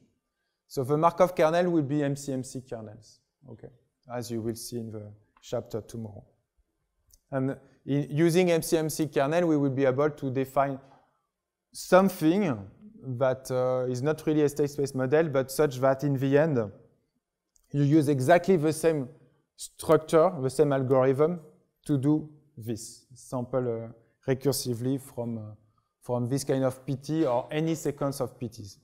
So the Markov kernel will be MCMC kernels, okay, as you will see in the chapter tomorrow. And in, using MCMC kernel, we will be able to define something that uh, is not really a state space model, but such that in the end, you use exactly the same structure, the same algorithm to do this. Sample uh, recursively from, uh, from this kind of PT or any sequence of PTs.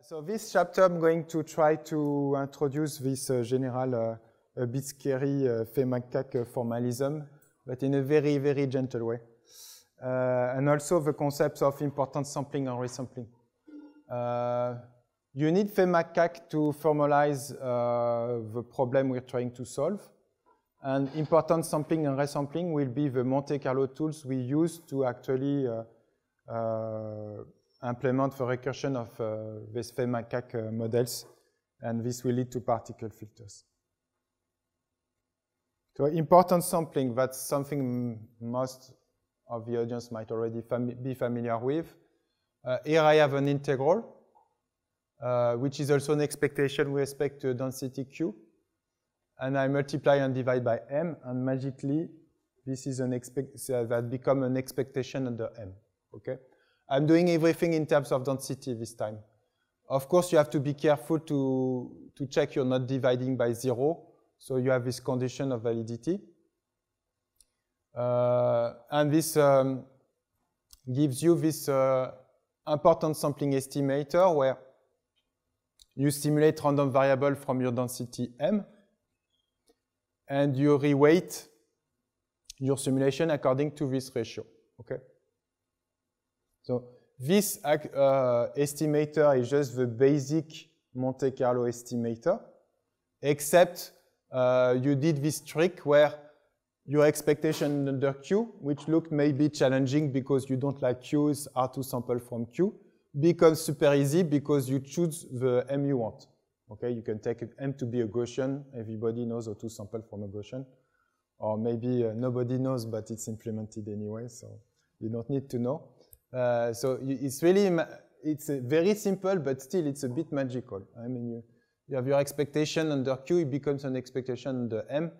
So this chapter, I'm going to try to introduce this uh, general uh, a bit scary uh, FEMACAC formalism, but in a very, very gentle way. Uh, and also the concepts of important sampling and resampling. Uh, you need FEMACAC to formalize uh, the problem we're trying to solve. And important sampling and resampling will be the Monte Carlo tools we use to actually uh, uh, implement the recursion of uh, these FEMACAC models. And this will lead to particle filters. So important sampling, that's something most of the audience might already be familiar with. Uh, here I have an integral, uh, which is also an expectation with respect to density Q. And I multiply and divide by M, and magically, this is an expect that become an expectation under M, okay? I'm doing everything in terms of density this time. Of course, you have to be careful to, to check you're not dividing by zero, So you have this condition of validity. Uh, and this um, gives you this uh, important sampling estimator where you simulate random variable from your density m and you reweight your simulation according to this ratio. Okay. So this uh, estimator is just the basic Monte Carlo estimator, except Uh, you did this trick where your expectation under Q, which looked maybe challenging because you don't like Q's R2 sample from Q, becomes super easy because you choose the M you want. Okay, you can take M to be a Gaussian. Everybody knows how to sample from a Gaussian. Or maybe uh, nobody knows, but it's implemented anyway, so you don't need to know. Uh, so it's really, it's uh, very simple, but still it's a bit magical. I mean, you, you have your expectation under Q, it becomes an expectation under M,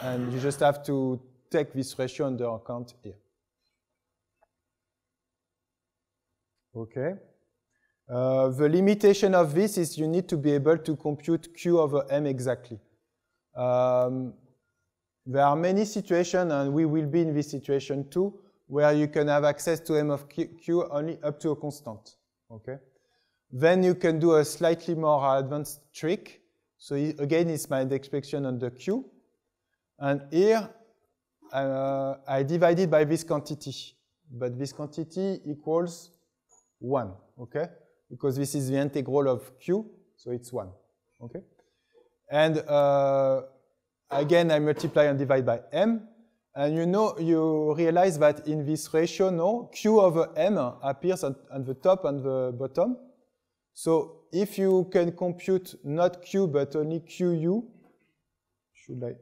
and you just have to take this ratio under account here. Okay. Uh, the limitation of this is you need to be able to compute Q over M exactly. Um, there are many situations, and we will be in this situation too, where you can have access to M of Q, Q only up to a constant. Okay. Then you can do a slightly more advanced trick. So again, it's my expression on the Q. And here, uh, I divide it by this quantity. But this quantity equals 1, okay? Because this is the integral of Q, so it's 1, okay? And uh, again, I multiply and divide by M. And you know, you realize that in this ratio, no, Q over M appears on the top and the bottom. So if you can compute not Q but only QU, should I?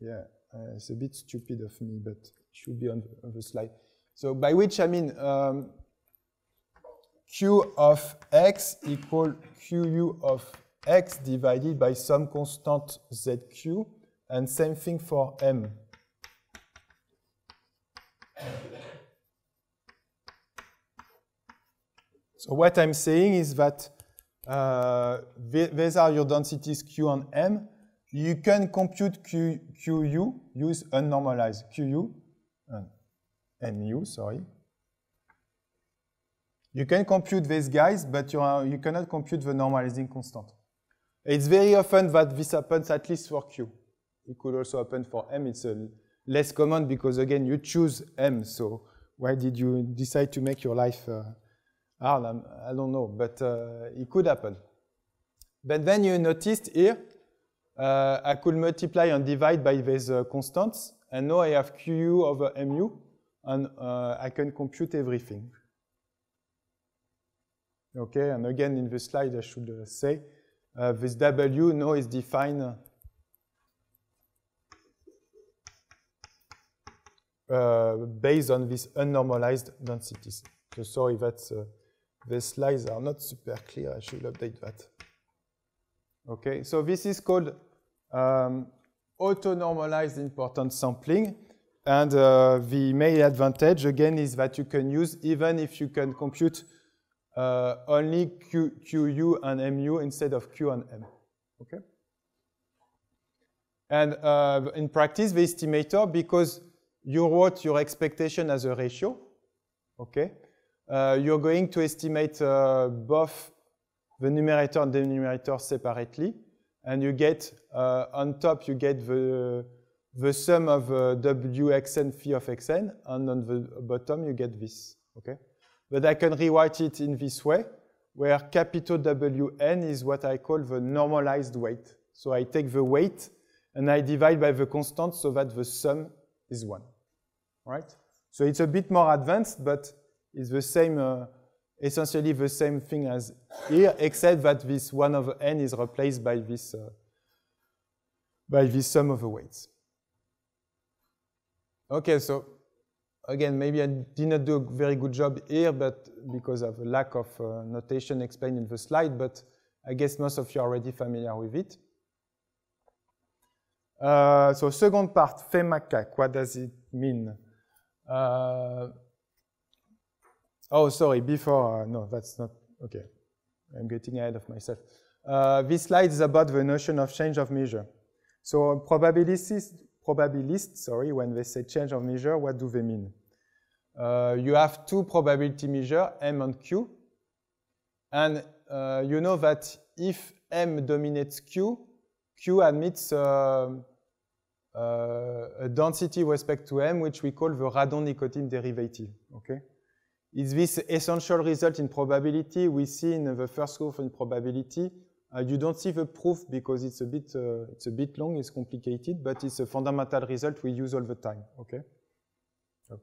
Yeah, uh, it's a bit stupid of me, but it should be on the, on the slide. So by which I mean um, Q of x equal QU of x divided by some constant ZQ, and same thing for M. So what I'm saying is that uh, these are your densities Q and M. You can compute Q, QU, use unnormalized QU, and uh, MU, sorry. You can compute these guys, but you, are, you cannot compute the normalizing constant. It's very often that this happens at least for Q. It could also happen for M. It's a uh, less common because, again, you choose M, so why did you decide to make your life uh, Harlem, ah, I don't know, but uh, it could happen. But then you noticed here, uh, I could multiply and divide by these uh, constants, and now I have QU over MU, and I can compute everything. Okay, and again in the slide I should uh, say uh, this W now is defined uh, based on these unnormalized densities. So sorry, that's the slides are not super clear. I should update that. Okay, so this is called um, auto-normalized importance sampling. And uh, the main advantage, again, is that you can use, even if you can compute uh, only Q, QU and MU instead of Q and M. Okay? And uh, in practice, the estimator, because you wrote your expectation as a ratio, okay, uh, you're going to estimate uh, both the numerator and denominator separately, and you get, uh, on top, you get the, the sum of uh, wxn phi of xn, and on the bottom, you get this, okay? But I can rewrite it in this way, where capital Wn is what I call the normalized weight. So I take the weight and I divide by the constant so that the sum is 1, right? So it's a bit more advanced, but is the same, uh, essentially the same thing as here, except that this 1 over n is replaced by this, uh, by this sum of the weights. Okay, so again, maybe I did not do a very good job here, but because of lack of uh, notation explained in the slide, but I guess most of you are already familiar with it. Uh, so second part, FEMACAC, what does it mean? Uh, Oh, sorry, before, uh, no, that's not, okay. I'm getting ahead of myself. Uh, this slide is about the notion of change of measure. So probabilists, sorry, when they say change of measure, what do they mean? Uh, you have two probability measure, M and Q, and uh, you know that if M dominates Q, Q admits uh, uh, a density with respect to M, which we call the radon nicotine derivative, okay? Is this essential result in probability? We see in the first proof in probability. Uh, you don't see the proof because it's a bit uh, it's a bit long, it's complicated, but it's a fundamental result we use all the time. Okay. So,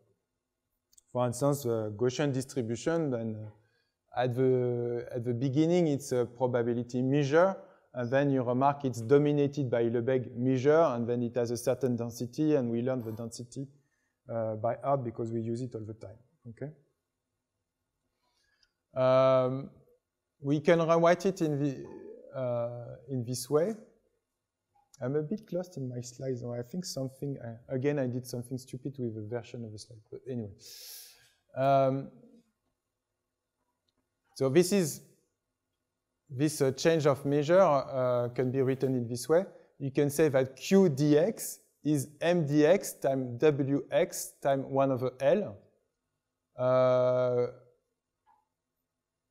for instance, the uh, Gaussian distribution. Then uh, at the at the beginning, it's a probability measure, and then you remark it's dominated by Lebesgue measure, and then it has a certain density, and we learn the density uh, by heart because we use it all the time. Okay. Um, we can rewrite it in, the, uh, in this way. I'm a bit lost in my slides, or I think something, I, uh, again, I did something stupid with a version of the slide, but anyway. Um, so this is, this uh, change of measure uh, can be written in this way. You can say that q dx is mdx times wx times 1 over l. Uh,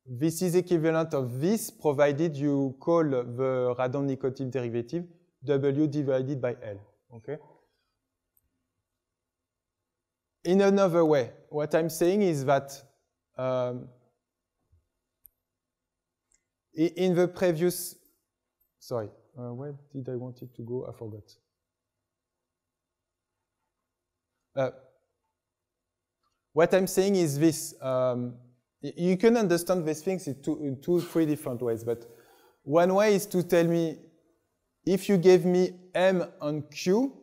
this is equivalent of this provided you call the radon nicotine derivative W divided by L. Okay. In another way, what I'm saying is that um, in the previous, sorry, uh, where did I want it to go? I forgot. Uh, what I'm saying is this. Um, you can understand these things in two, in two, three different ways. But one way is to tell me if you gave me M and Q,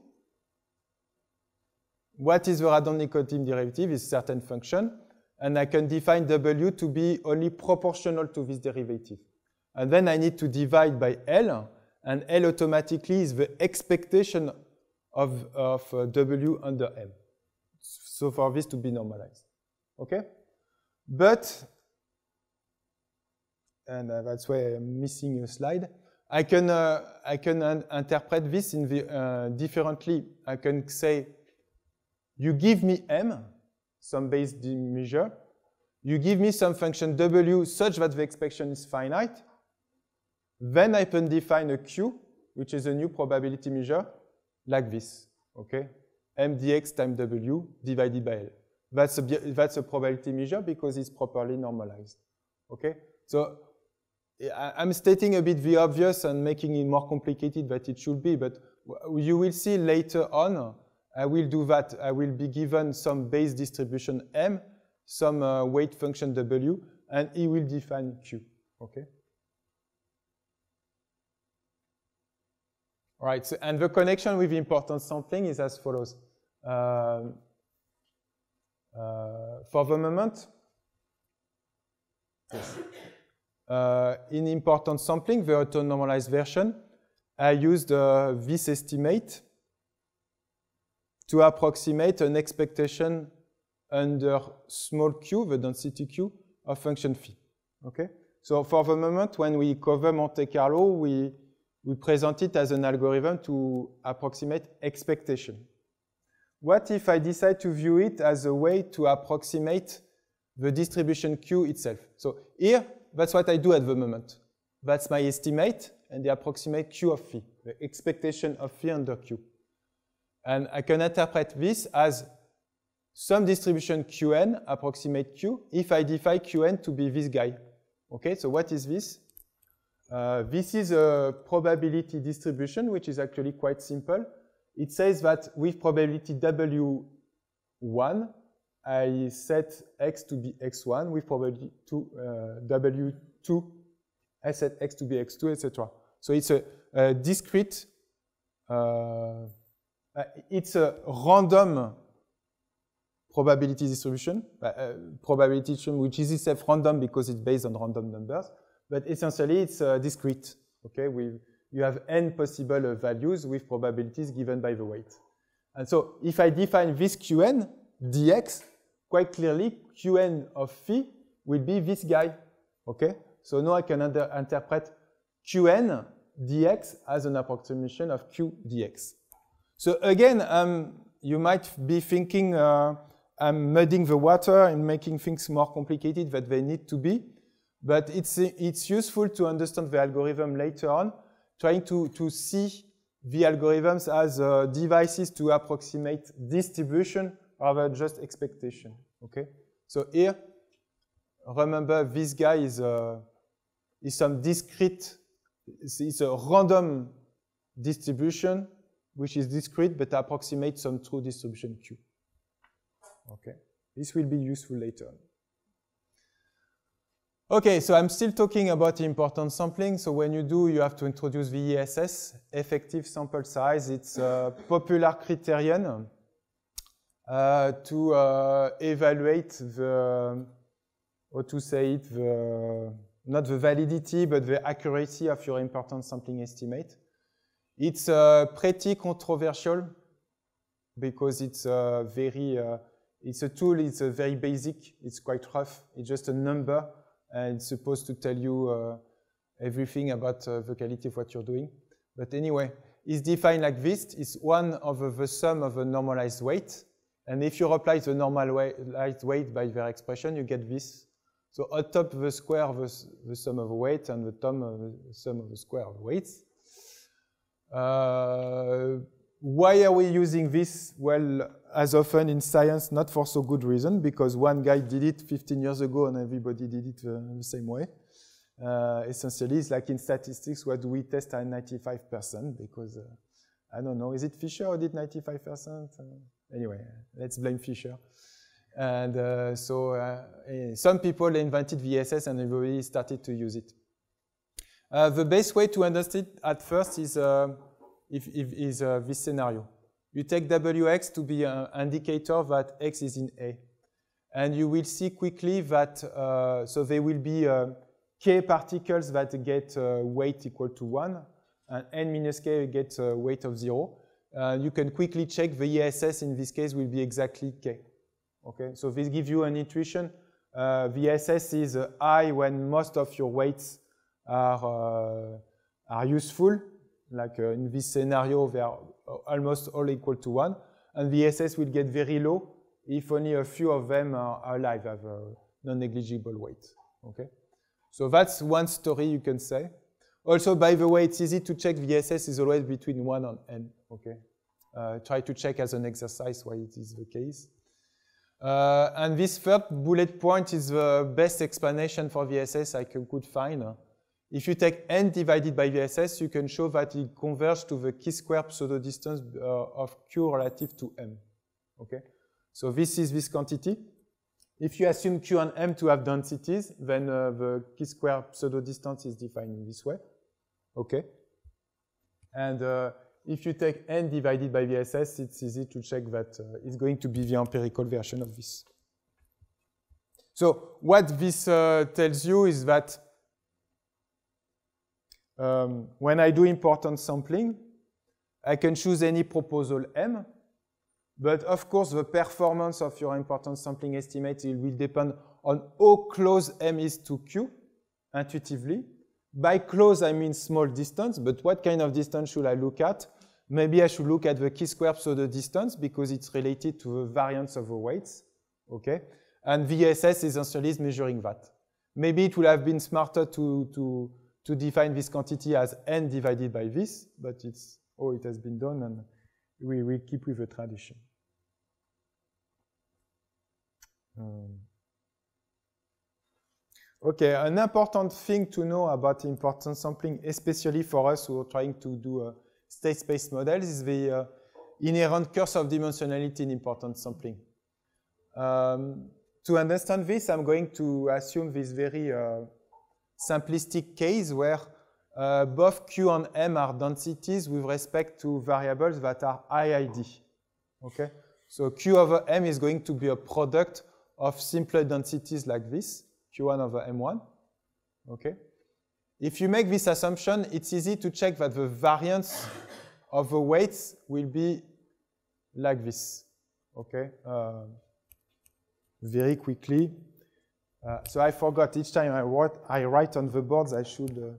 what is the radon nicotine derivative is certain function, and I can define W to be only proportional to this derivative. And then I need to divide by L, and L automatically is the expectation of, of uh, W under M. So for this to be normalized. Okay? But, and uh, that's why I'm missing a slide, I can, uh, I can interpret this in the, uh, differently. I can say, you give me m, some base measure, you give me some function w such that the expectation is finite, then I can define a q, which is a new probability measure, like this, okay? m dx times w divided by l. That's a, that's a probability measure because it's properly normalized. Okay, so I'm stating a bit the obvious and making it more complicated than it should be, but you will see later on, I will do that. I will be given some base distribution M, some uh, weight function W, and it will define Q, okay? All right, so, and the connection with importance sampling is as follows. Um, for the moment, uh, in important sampling, the auto-normalized version, I used uh, this estimate to approximate an expectation under small q, the density q, of function phi. Okay? So for the moment, when we cover Monte Carlo, we, we present it as an algorithm to approximate expectation. What if I decide to view it as a way to approximate the distribution Q itself? So here, that's what I do at the moment. That's my estimate and the approximate Q of phi, the expectation of phi under Q. And I can interpret this as some distribution Qn approximate Q if I define Qn to be this guy. Okay, so what is this? Uh, this is a probability distribution, which is actually quite simple it says that with probability W1, I set X to be X1 with probability two, uh, W2, I set X to be X2, etc. So it's a, a discrete, uh, uh it's a random probability distribution, uh, uh, probability distribution which is itself random because it's based on random numbers, but essentially it's uh, discrete, okay, with you have n possible values with probabilities given by the weight. And so if I define this qn dx, quite clearly qn of phi will be this guy, okay? So now I can interpret qn dx as an approximation of q dx. So again, um, you might be thinking uh, I'm mudding the water and making things more complicated than they need to be, but it's, it's useful to understand the algorithm later on trying to, to see the algorithms as uh, devices to approximate distribution rather just expectation, okay? So here, remember this guy is, uh, is some discrete, it's a random distribution which is discrete but approximates some true distribution Q, okay? This will be useful later Okay, so I'm still talking about important sampling. So when you do, you have to introduce VESS, effective sample size. It's a popular criterion uh, to uh, evaluate the, or to say it, the, not the validity, but the accuracy of your important sampling estimate. It's uh, pretty controversial because it's a uh, very, uh, it's a tool, it's a very basic, it's quite rough, it's just a number it's supposed to tell you uh, everything about uh, the quality of what you're doing. But anyway, it's defined like this. It's one over the sum of a normalized weight. And if you apply the normalized weight by their expression, you get this. So on top the square of the, the sum of weights weight and the top of the sum of the square of weights. Uh, why are we using this? Well, as often in science, not for so good reason, because one guy did it 15 years ago and everybody did it uh, the same way. Uh, essentially, it's like in statistics, what do we test at 95%? Because, uh, I don't know, is it Fisher or did 95%? Uh, anyway, let's blame Fisher. And uh, so uh, eh, some people invented VSS and everybody started to use it. the best way to understand it at first is, if, if, is this scenario. You take Wx to be an indicator that x is in A. And you will see quickly that, uh, so there will be uh, k particles that get uh, weight equal to 1, and n minus k get uh, weight of 0. you can quickly check the ESS in this case will be exactly k. Okay, so this gives you an intuition. Uh, the ESS is high when most of your weights are, uh, are useful. Like in this scenario, they are uh, almost all equal to 1. And the SS will get very low if only a few of them are alive, have a non-negligible weight. Okay? So that's one story you can say. Also, by the way, it's easy to check the SS is always between 1 and n. Okay? Uh, try to check as an exercise why it is the case. Uh, and this third bullet point is the best explanation for the SS I could find. If you take n divided by VSS, you can show that it converges to the k-square pseudo distance uh, of q relative to m. Okay, so this is this quantity. If you assume q and m to have densities, then uh, the k-square pseudo distance is defined in this way. Okay, and uh, if you take n divided by VSS, it's easy to check that uh, it's going to be the empirical version of this. So what this uh, tells you is that um, when I do important sampling, I can choose any proposal M, but of course the performance of your important sampling estimate will depend on how close M is to Q, intuitively. By close, I mean small distance, but what kind of distance should I look at? Maybe I should look at the k-square pseudo-distance because it's related to the variance of the weights, okay? And VSS is actually measuring that. Maybe it would have been smarter to, to, to define this quantity as n divided by this, but it's, oh, it has been done, and we, we keep with the tradition. Um, okay, an important thing to know about important sampling, especially for us who are trying to do uh, state space models, is the uh, inherent curse of dimensionality in important sampling. Um, to understand this, I'm going to assume this very uh, simplistic case where uh, both Q and M are densities with respect to variables that are IID. Okay, so Q over M is going to be a product of simpler densities like this, Q1 over M1. Okay, if you make this assumption, it's easy to check that the variance of the weights will be like this. Okay, uh, very quickly. Uh, so I forgot each time I write, I write on the boards, I should uh,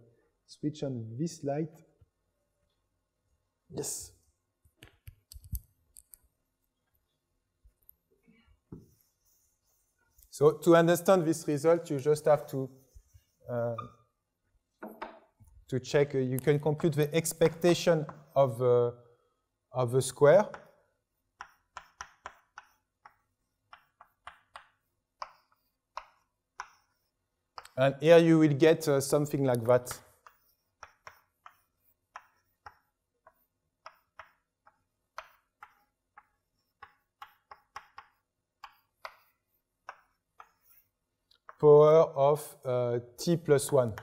switch on this light. Yes. So to understand this result, you just have to uh, to check. Uh, you can compute the expectation of uh, of the square. And here you will get uh, something like that. Power of uh, t plus 1,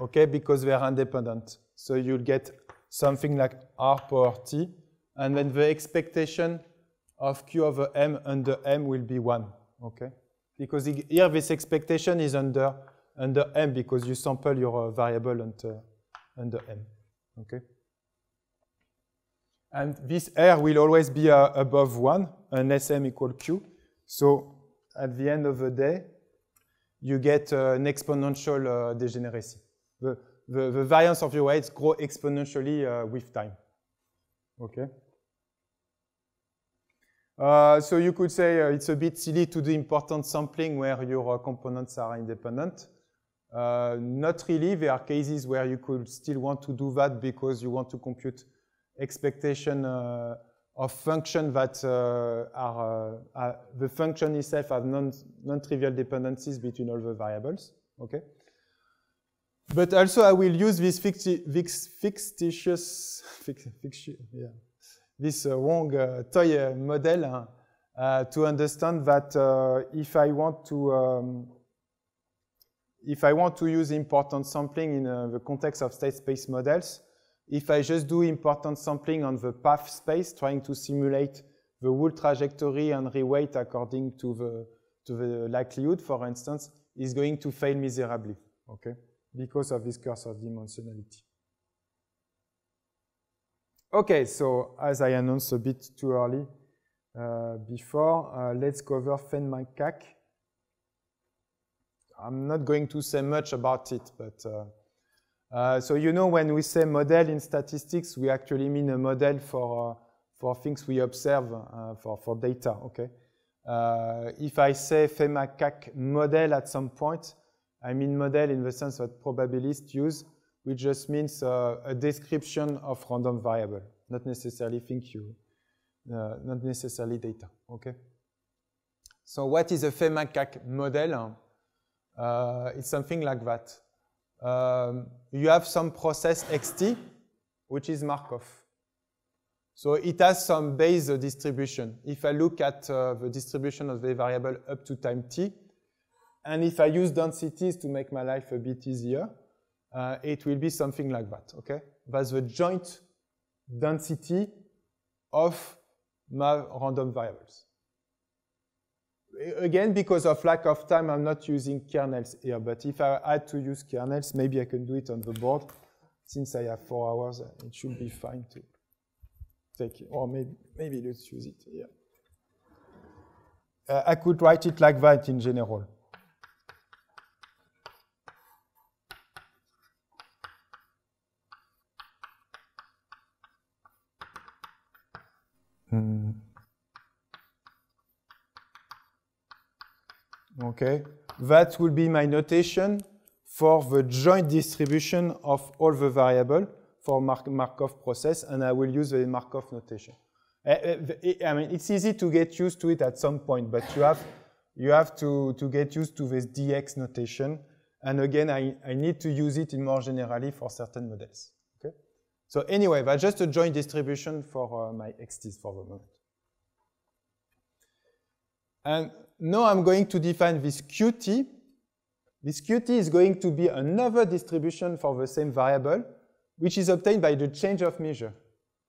okay, because they are independent. So you'll get something like r power t, and then the expectation of q over m under m will be 1, okay? because here this expectation is under, under M because you sample your uh, variable under, under M. Okay. And this R will always be uh, above 1 unless M equal Q. So at the end of the day, you get uh, an exponential uh, degeneracy. The, the, the, variance of your weights grow exponentially uh, with time. Okay. Uh, so you could say uh, it's a bit silly to do important sampling where your uh, components are independent. Uh, not really. There are cases where you could still want to do that because you want to compute expectation uh, of function that uh, are, the function itself have non-trivial non dependencies between all the variables. Okay. But also, I will use this fictitious, fictitious, yeah this uh, wrong uh, toy uh, model to understand that if I want to um, if I want to use important sampling in the context of state space models, if I just do important sampling on the path space, trying to simulate the whole trajectory and reweight according to the, to the likelihood, for instance, is going to fail miserably, okay, because of this curse of dimensionality. Okay, so as I announced a bit too early uh, before, uh, let's cover FenMyCAC. I'm not going to say much about it, but uh, uh, so you know when we say model in statistics, we actually mean a model for, uh, for things we observe, uh, for, for data, okay? if I say FEMACAC model at some point, I mean model in the sense that probabilists use, which just means uh, a description of random variable, not necessarily think you, uh, not necessarily data, okay? So what is a FEMACAC model? Uh, it's something like that. Um, you have some process xt, which is Markov. So it has some base distribution. If I look at uh, the distribution of the variable up to time t, and if I use densities to make my life a bit easier, uh, it will be something like that, okay? That's the joint density of my random variables. Again, because of lack of time, I'm not using kernels here, but if I had to use kernels, maybe I can do it on the board. Since I have four hours, it should be fine to take it, or maybe, maybe let's use it here. Uh, I could write it like that in general. Hmm. Okay, that will be my notation for the joint distribution of all the variables for Mark Markov process, and I will use the Markov notation. Eh, eh, eh, I mean, it's easy to get used to it at some point, but you have, you have to, to get used to this dx notation. And again, I, I need to use it in more generally for certain models. So anyway, that's just a joint distribution for uh, my xt's for the moment. And now I'm going to define this qt. This qt is going to be another distribution for the same variable, which is obtained by the change of measure.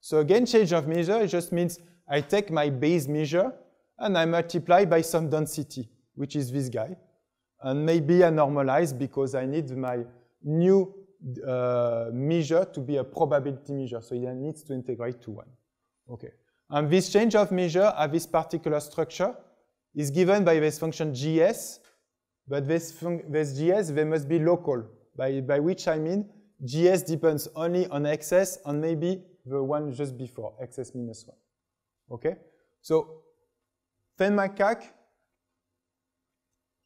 So again, change of measure, it just means I take my base measure and I multiply by some density, which is this guy. And maybe I normalize because I need my new uh, measure to be a probability measure. So it needs to integrate to 1. Okay. And this change of measure at this particular structure is given by this function gs, but this, fun this gs, they must be local, by, by which I mean gs depends only on xs and maybe the one just before, xs minus 1. Okay? So, Feynman-Kac,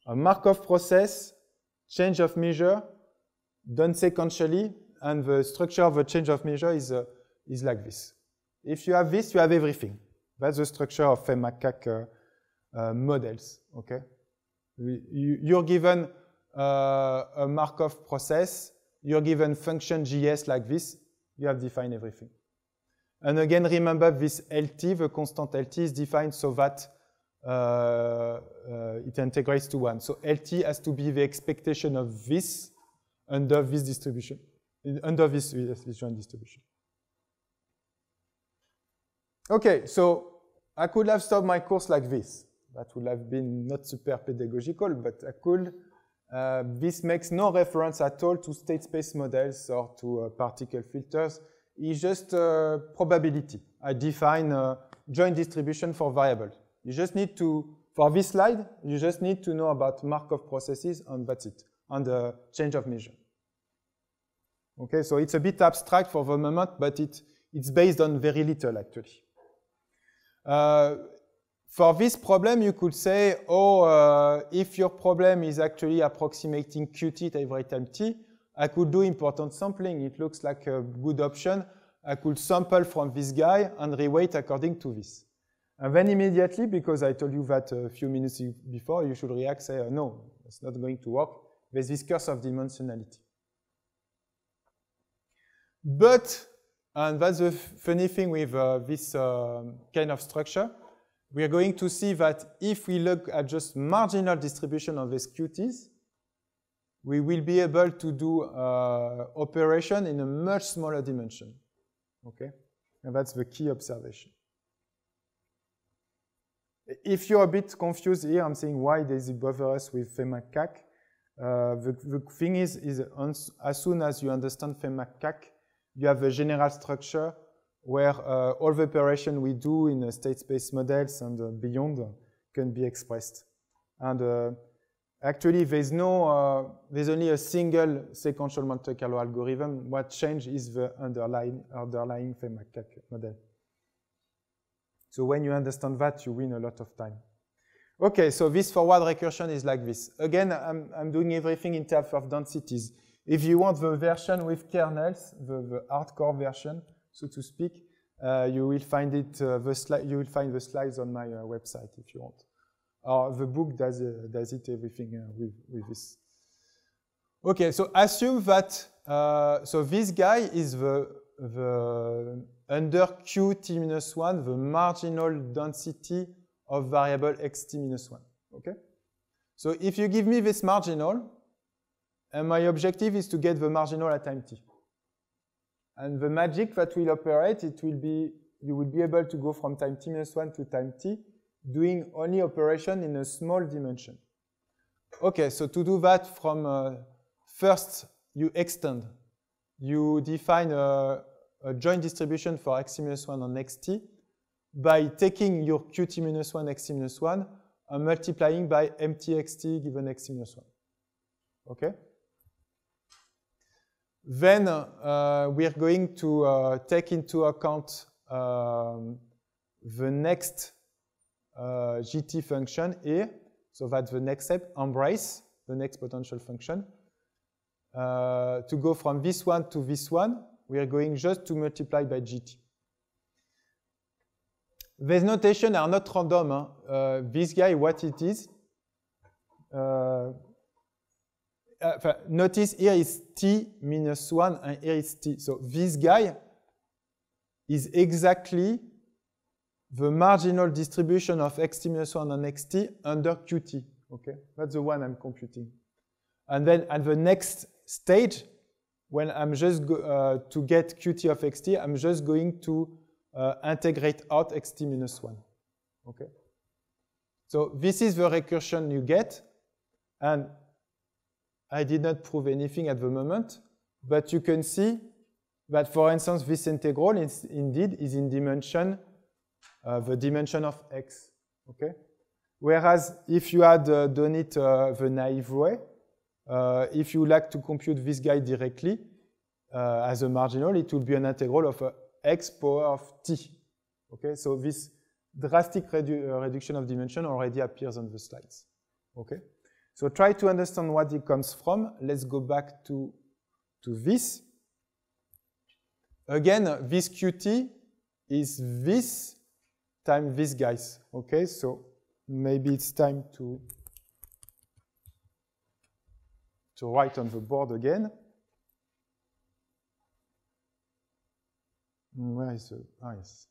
a Markov process, change of measure, done sequentially, and the structure of a change of measure is, uh, is like this. If you have this, you have everything. That's the structure of FEMACAC uh, uh, models, okay? You're given uh, a Markov process, you're given function GS like this, you have defined everything. And again, remember this LT, the constant LT is defined so that uh, uh, it integrates to 1. So LT has to be the expectation of this under this distribution, under this joint distribution. Okay, so I could have stopped my course like this. That would have been not super pedagogical, but I could. Uh, this makes no reference at all to state space models or to uh, particle filters. It's just uh, probability. I define a uh, joint distribution for variables. You just need to, for this slide, you just need to know about Markov processes and that's it, and the change of measure. Okay, so it's a bit abstract for the moment, but it, it's based on very little actually. Uh, for this problem, you could say, oh, uh, if your problem is actually approximating Qt every time t, I could do important sampling. It looks like a good option. I could sample from this guy and reweight according to this. And then immediately, because I told you that a few minutes before, you should react, say, uh, no, it's not going to work. There's this curse of dimensionality. But, and that's the funny thing with uh, this uh, kind of structure, we are going to see that if we look at just marginal distribution of these QTs, we will be able to do uh, operation in a much smaller dimension. Okay, and that's the key observation. If you're a bit confused here, I'm saying why does it bother us with FEMAC-CAC? Uh, the, the, thing is, is as soon as you understand FEMAC-CAC, you have a general structure where uh, all the operation we do in state space models and uh, beyond can be expressed. And uh, actually, there's no, uh, there's only a single sequential Monte Carlo algorithm. What changes is the underlying, underlying FEMAC model. So when you understand that, you win a lot of time. Okay, so this forward recursion is like this. Again, I'm, I'm doing everything in terms of densities. If you want the version with kernels, the, the hardcore version, so to speak, uh, you will find it. Uh, the you will find the slides on my uh, website if you want. Or the book does uh, does it everything uh, with with this. Okay, so assume that so this guy is the the under q t minus one the marginal density of variable x t minus one. Okay, so if you give me this marginal, and my objective is to get the marginal at time t. And the magic that will operate, it will be, you will be able to go from time t minus 1 to time t, doing only operation in a small dimension. Okay, so to do that from uh, first, you extend. You define a, a joint distribution for x minus 1 on xt by taking your qt minus 1 xt minus 1 and multiplying by mt xt given xt minus 1. Okay? Then uh, we are going to uh, take into account um, the next uh, GT function here. So that's the next step, embrace the next potential function. Uh, to go from this one to this one, we are going just to multiply by gt. These notations are not random. Huh? Uh, this guy, what it is, uh, uh, notice here is t minus 1 and here is t. So this guy is exactly the marginal distribution of xt minus 1 and xt under qt. Okay, That's the one I'm computing. And then at the next stage, when I'm just uh, to get qt of xt, I'm just going to uh, integrate out xt minus 1. Okay. So this is the recursion you get. And I did not prove anything at the moment, but you can see that, for instance, this integral is, indeed is in dimension, uh, the dimension of x, okay? Whereas if you had uh, done it uh, the naive way, uh, if you like to compute this guy directly uh, as a marginal, it will be an integral of uh, x power of t, okay? So this drastic redu reduction of dimension already appears on the slides, okay? So try to understand what it comes from. Let's go back to, to this. Again, this Qt is this time these guys. Okay, so maybe it's time to, to write on the board again. Where is the, oh yes.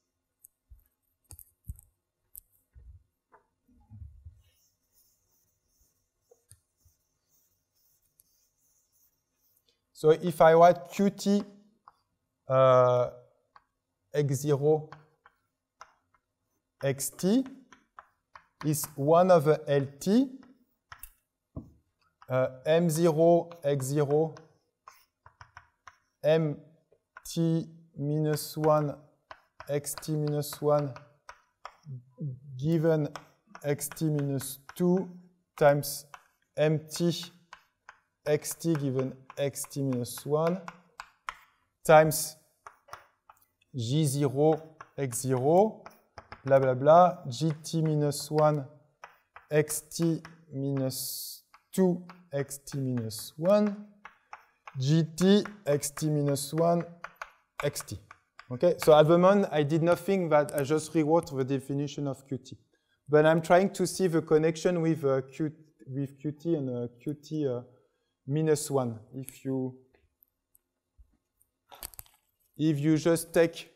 So if I write qt uh, x0 xt is 1 over lt uh, m0 x0 mt minus 1 xt minus 1 given xt minus 2 times mt xt given xt minus 1 times g0 x0 bla bla bla gt minus 1 xt minus 2 xt minus 1 gt xt minus 1 xt. Okay, so at the moment I did nothing but I just rewrote the definition of qt. But I'm trying to see the connection with, uh, Q, with qt and uh, qt uh, minus 1. If you, if you just take,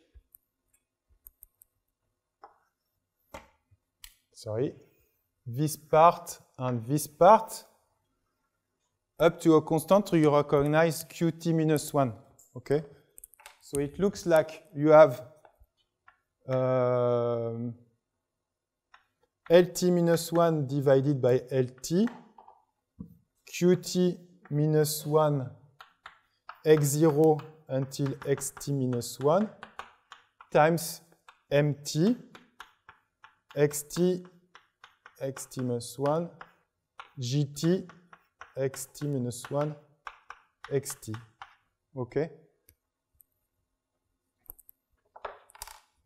sorry, this part and this part, up to a constant, you recognize qt minus 1. Okay? So it looks like you have um, LT minus 1 divided by LT, QT minus 1 x0 until xt minus 1 times mt xt xt minus 1 gt xt minus 1 xt. Okay?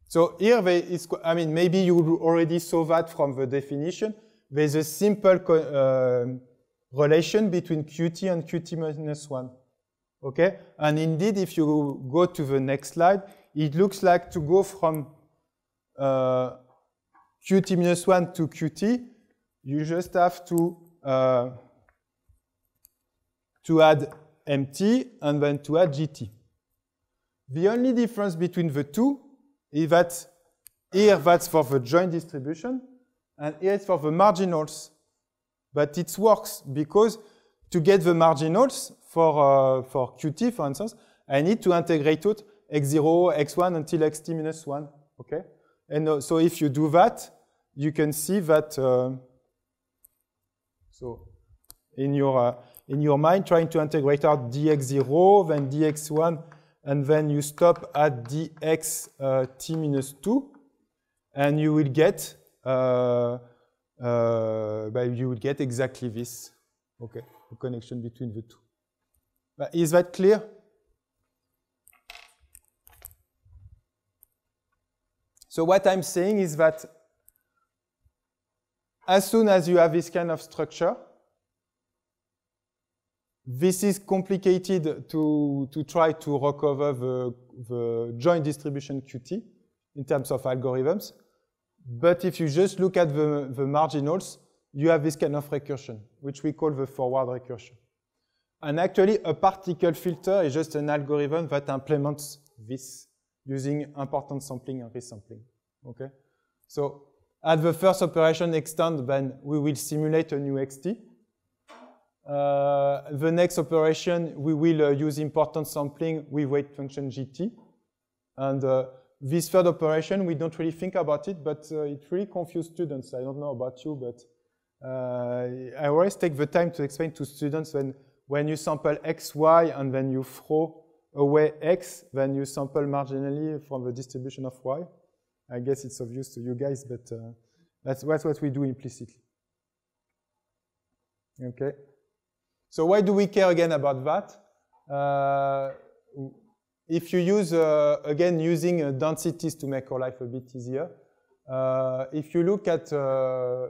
So here, they, I mean, maybe you already saw that from the definition. There's a simple uh, relation between Qt and Qt minus 1. Okay? And indeed, if you go to the next slide, it looks like to go from uh, Qt minus 1 to Qt, you just have to, uh, to add MT and then to add GT. The only difference between the two is that here that's for the joint distribution and here it's for the marginals but it works because to get the marginals for, uh, for Qt, for instance, I need to integrate out x0, x1 until xt minus 1, okay? And uh, so if you do that, you can see that, uh, so in your, uh, in your mind, trying to integrate out dx0, then dx1, and then you stop at dx uh, t minus 2, and you will get uh, uh, but you would get exactly this, okay, the connection between the two. But is that clear? So what I'm saying is that as soon as you have this kind of structure, this is complicated to, to try to recover the, the joint distribution Qt in terms of algorithms. But if you just look at the, the marginals, you have this kind of recursion, which we call the forward recursion. And actually, a particle filter is just an algorithm that implements this using important sampling and resampling. Okay? So at the first operation extent, then we will simulate a new xt. Uh, the next operation, we will uh, use important sampling with weight function gt. And uh, this third operation, we don't really think about it, but uh, it really confused students. I don't know about you, but uh, I always take the time to explain to students when, when you sample x, y, and then you throw away x, then you sample marginally from the distribution of y. I guess it's obvious to you guys, but uh, that's, that's what we do implicitly. Okay. So why do we care again about that? Uh, if you use, uh, again, using uh, densities to make our life a bit easier, uh, if you look at uh,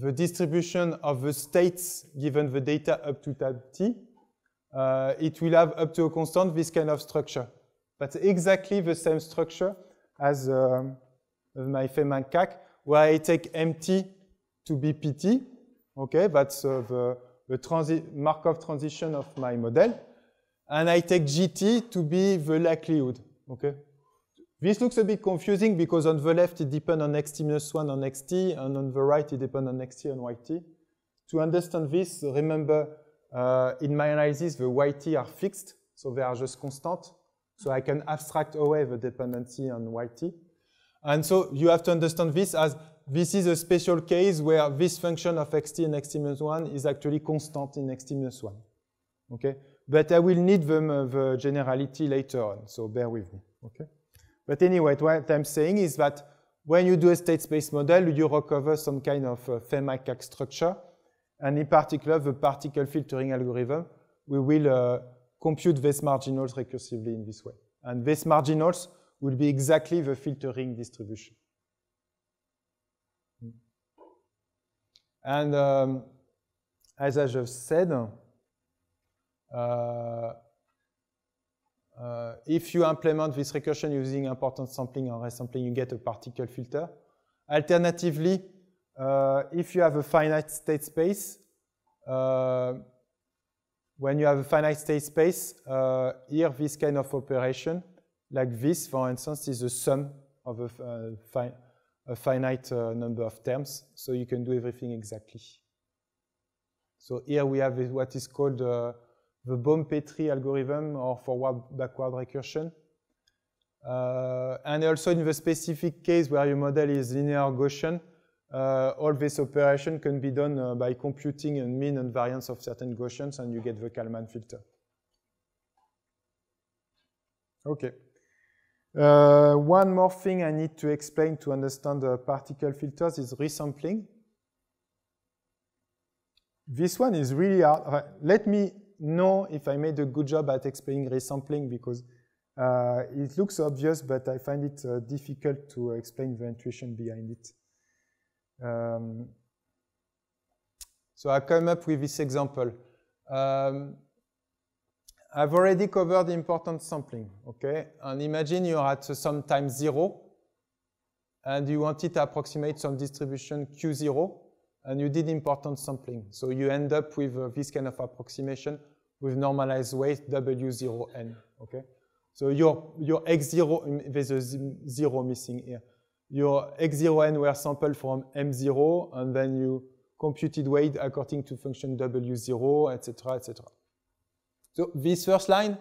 the distribution of the states given the data up to tab t, uh, it will have up to a constant this kind of structure. But exactly the same structure as um, my Feynman CAC, where I take MT to be PT. Okay, that's uh, the, the transi Markov transition of my model and I take GT to be the likelihood, okay? This looks a bit confusing because on the left it depends on xt minus 1 on xt, and on the right it depends on xt and yt. To understand this, remember uh, in my analysis the yt are fixed, so they are just constant. So I can abstract away the dependency on yt. And so you have to understand this as this is a special case where this function of xt and xt minus 1 is actually constant in xt minus 1. Okay? but I will need the, the generality later on, so bear with me, okay? But anyway, what I'm saying is that when you do a state space model, you recover some kind of uh, fermat structure, and in particular, the particle filtering algorithm, we will uh, compute these marginals recursively in this way. And these marginals will be exactly the filtering distribution. Hmm. And um, as I just said, uh, uh, if you implement this recursion using important sampling and resampling, you get a particle filter. Alternatively, uh, if you have a finite state space, uh, when you have a finite state space, uh, here this kind of operation, like this, for instance, is a sum of a, fi a finite uh, number of terms, so you can do everything exactly. So here we have what is called the Baum-Petri algorithm or forward-backward recursion. Uh, and also in the specific case where your model is linear Gaussian, uh, all this operation can be done uh, by computing a mean and variance of certain Gaussians and you get the Kalman filter. Okay. Uh, one more thing I need to explain to understand the particle filters is resampling. This one is really hard. Let me know if I made a good job at explaining resampling because uh, it looks obvious, but I find it uh, difficult to explain the intuition behind it. Um, so I come up with this example. Um, I've already covered important sampling, okay? And imagine you're at some time zero, and you want it to approximate some distribution Q0, and you did important sampling. So you end up with uh, this kind of approximation with normalized weight W0n, okay? So your, your X0, mm, there's a zero missing here. Your X0n were sampled from M0, and then you computed weight according to function W0, etc., etc. So this first line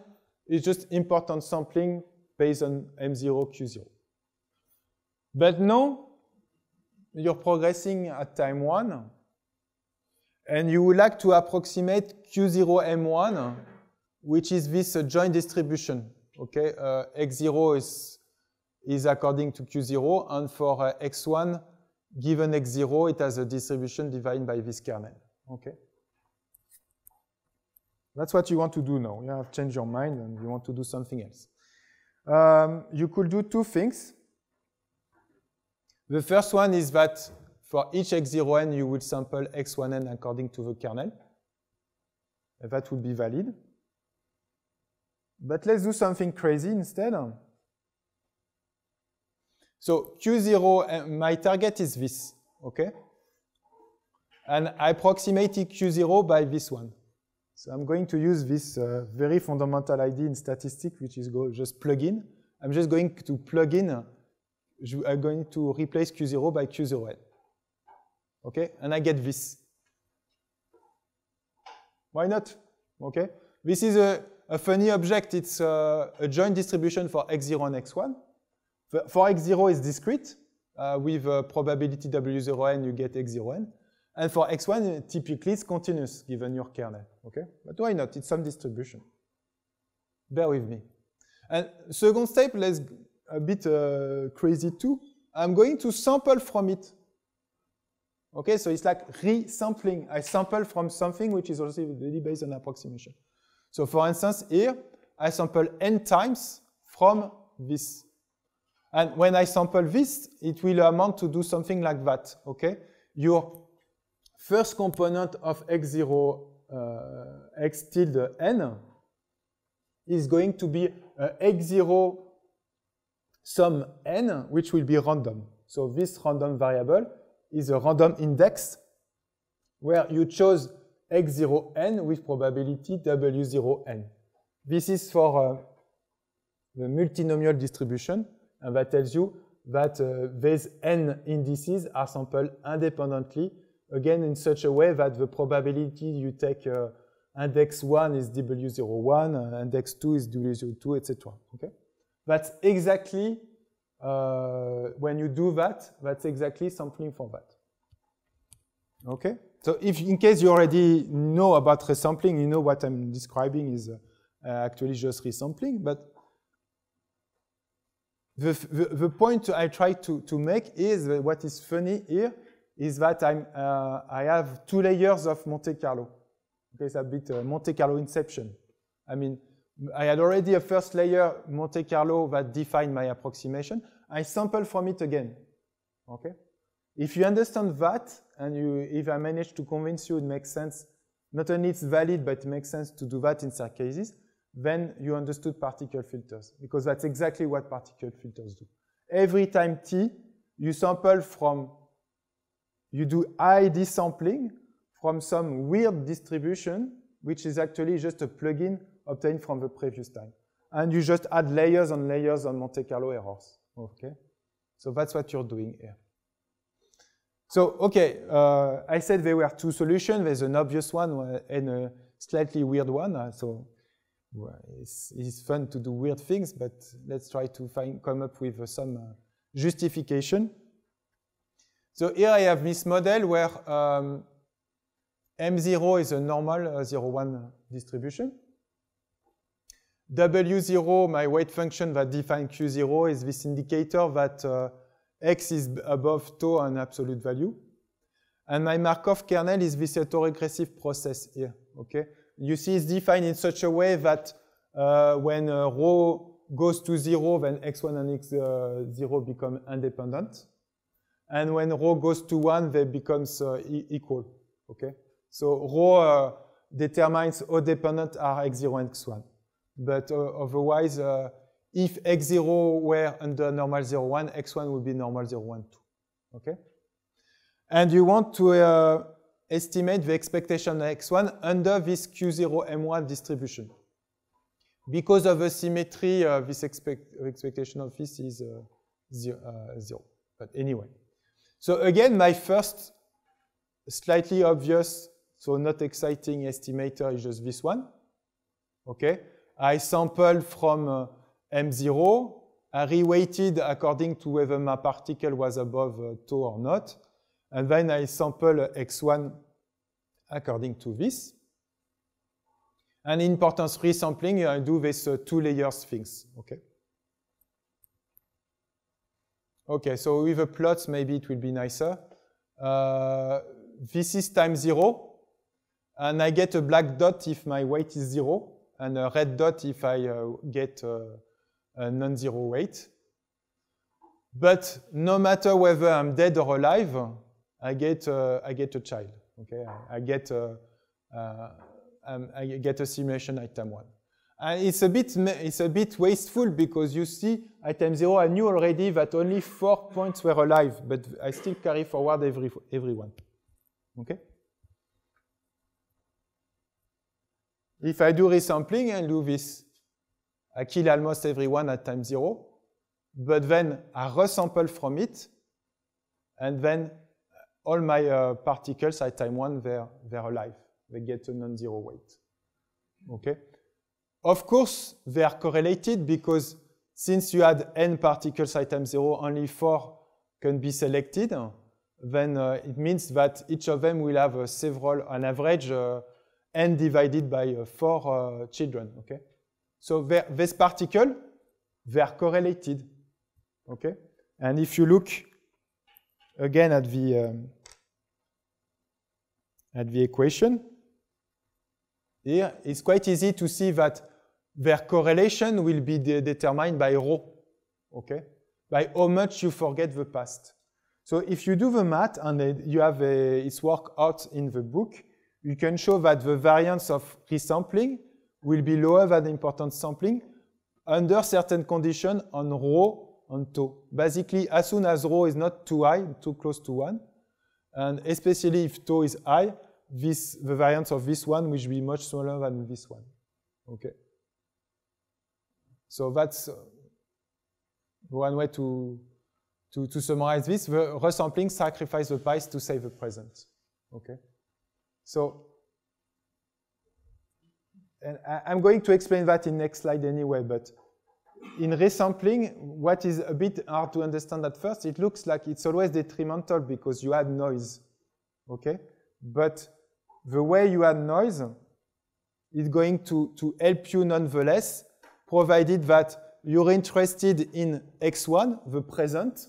is just important sampling based on M0, Q0. But now, you're progressing at time 1, and you would like to approximate Q0M1, which is this uh, joint distribution. Okay, uh, X0 is, is according to Q0, and for uh, X1, given X0, it has a distribution divided by this kernel. Okay. That's what you want to do now. You have changed your mind and you want to do something else. Um, you could do two things. The first one is that for each x0n, you will sample x1n according to the kernel. And that would be valid. But let's do something crazy instead. So Q0, uh, my target is this, okay? And I approximate Q0 by this one. So I'm going to use this uh, very fundamental idea in statistics, which is go just plug in. I'm just going to plug in I'm going to replace Q0 by Q0n. Okay, and I get this. Why not? Okay, this is a, a funny object. It's a, uh, a, joint distribution for x0 and x1. For, x0 is discrete. Uh, with uh, probability w0n, you get x0n. And for x1, typically it's continuous given your kernel, okay? But why not? It's some distribution. Bear with me. And second step, let's a bit uh, crazy too, I'm going to sample from it. Okay, so it's like resampling. I sample from something which is also really based on approximation. So for instance, here, I sample n times from this. And when I sample this, it will amount to do something like that, okay? Your first component of x0, uh, x tilde n is going to be uh, x0 some n, which will be random. So this random variable is a random index where you chose x0n with probability w0n. This is for uh, the multinomial distribution, and that tells you that uh, these n indices are sampled independently, again in such a way that the probability you take uh, index 1 is w01, index 2 is w02, etc. Okay? That's exactly, uh, when you do that, that's exactly sampling for that. Okay? So if in case you already know about resampling, you know what I'm describing is uh, actually just resampling, but the, the, the, point I try to, to make is what is funny here is that I'm, uh, I have two layers of Monte Carlo. Okay, it's a bit uh, Monte Carlo inception. I mean, I had already a first layer Monte Carlo that defined my approximation. I sample from it again. Okay? If you understand that, and you, if I manage to convince you it makes sense, not only it's valid, but it makes sense to do that in certain cases, then you understood particle filters, because that's exactly what particle filters do. Every time t, you sample from, you do ID sampling from some weird distribution, which is actually just a plugin obtained from the previous time. And you just add layers and layers on Monte Carlo errors. Okay, so that's what you're doing here. So, okay, uh, I said there were two solutions. There's an obvious one and a slightly weird one. Uh, so it's, it's fun to do weird things, but let's try to find, come up with uh, some uh, justification. So here I have this model where um, M0 is a normal uh, 0, 1 uh, distribution. W0, my weight function that defines Q0, is this indicator that uh, x is above tau and absolute value. And my Markov kernel is this autoregressive process here, okay? You see it's defined in such a way that uh, when uh, rho goes to zero, then x1 and x0 uh, become independent. And when rho goes to one, they become uh, equal, okay? So rho uh, determines how dependent are x0 and x1. But uh, otherwise, uh, if x0 were under normal 0, 1, x1 would be normal 0, 1, 2. Okay? And you want to uh, estimate the expectation of x1 under this q0 m1 distribution. Because of the symmetry, uh, this expect expectation of this is uh, zero, uh, 0. But anyway. So again, my first slightly obvious, so not exciting estimator is just this one. Okay? I sample from uh, M0, I reweighted according to whether my particle was above uh, tau or not, and then I sample X1 according to this. And in importance free sampling, I do this uh, two layers things, okay? Okay, so with a plot maybe it will be nicer. Uh, this is time zero, and I get a black dot if my weight is zero. and a uh, red dot if I uh, get uh, a non-zero weight. But no matter whether I'm dead or alive, I get, I get a child. Okay, I, get a, um, I get a simulation item one. And it's a bit it's a bit wasteful because you see item zero I knew already that only four points were alive, but I still carry forward every everyone. Okay. If I do resampling and do this, I kill almost everyone at time zero, but then I resample from it, and then all my uh, particles at time one, they're, they're alive. They get a non-zero weight, okay? Of course, they are correlated because since you had n particles at time zero, only four can be selected, then uh, it means that each of them will have uh, several, on average, uh, and divided by uh, four uh, children, okay? So these particles, they are correlated, okay? And if you look again at the, um, at the equation, here it's quite easy to see that their correlation will be de determined by rho, okay? By how much you forget the past. So if you do the math and you have a, it's worked out in the book, you can show that the variance of resampling will be lower than important sampling under certain condition on rho and tau. Basically, as soon as rho is not too high, too close to 1, and especially if tau is high, this, the variance of this one will be much smaller than this one. Okay. So that's uh, one way to, to, to summarize this. The resampling sacrifices the bias to save the present. Okay. So, and I, am going to explain that in next slide anyway, but in resampling, what is a bit hard to understand at first, it looks like it's always detrimental because you add noise, okay? But the way you add noise is going to, to help you nonetheless, provided that you're interested in x1, the present,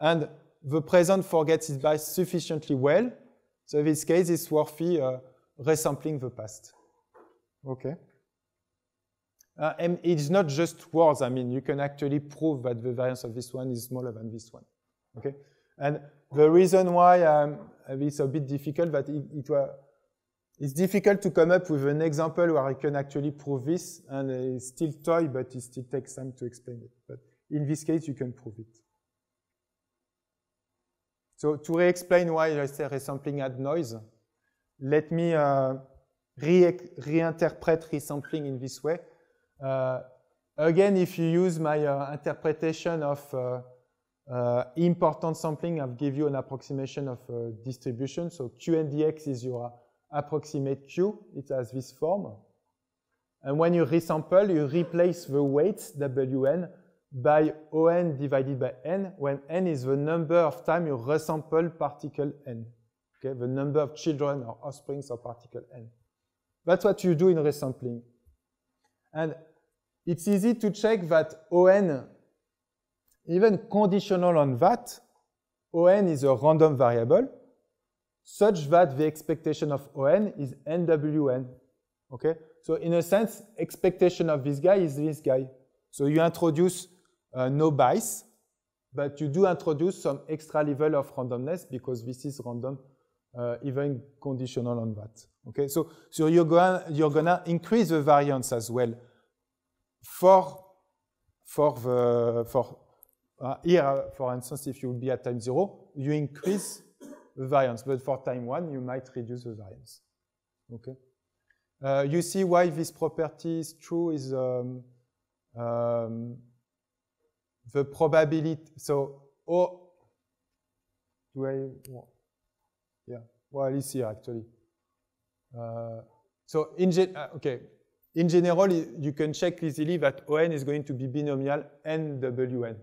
and the present forgets it by sufficiently well So in this case it's worthy uh, resampling the past. Okay. Uh, and it's not just words. I mean, you can actually prove that the variance of this one is smaller than this one. Okay. And the reason why um, it's a bit difficult that it, it was it's difficult to come up with an example where I can actually prove this, and it's still toy, but it still takes time to explain it. But in this case, you can prove it. So to re-explain why I say resampling add noise, let me uh, re reinterpret resampling in this way. Uh, again, if you use my uh, interpretation of uh, uh, important sampling, I've give you an approximation of uh, distribution. So Q and dx is your approximate Q. It has this form. And when you resample, you replace the weights, Wn, by on divided by n when n is the number of times you resample particle n. Okay, the number of children or offsprings of particle n. That's what you do in resampling. And it's easy to check that on, even conditional on that, on is a random variable such that the expectation of on is nwn. Okay, so in a sense, expectation of this guy is this guy. So you introduce uh, no bias, but you do introduce some extra level of randomness because this is random, uh, even conditional on that. Okay, so, so you're going you're gonna increase the variance as well for for the for uh, here for instance if you would be at time zero you increase the variance, but for time one you might reduce the variance. Okay. Uh, you see why this property is true is um, um, the probability, so, or, oh, do I, yeah, well, it's here actually. Uh, so, in, uh, okay, in general, you can check easily that On is going to be binomial NWN.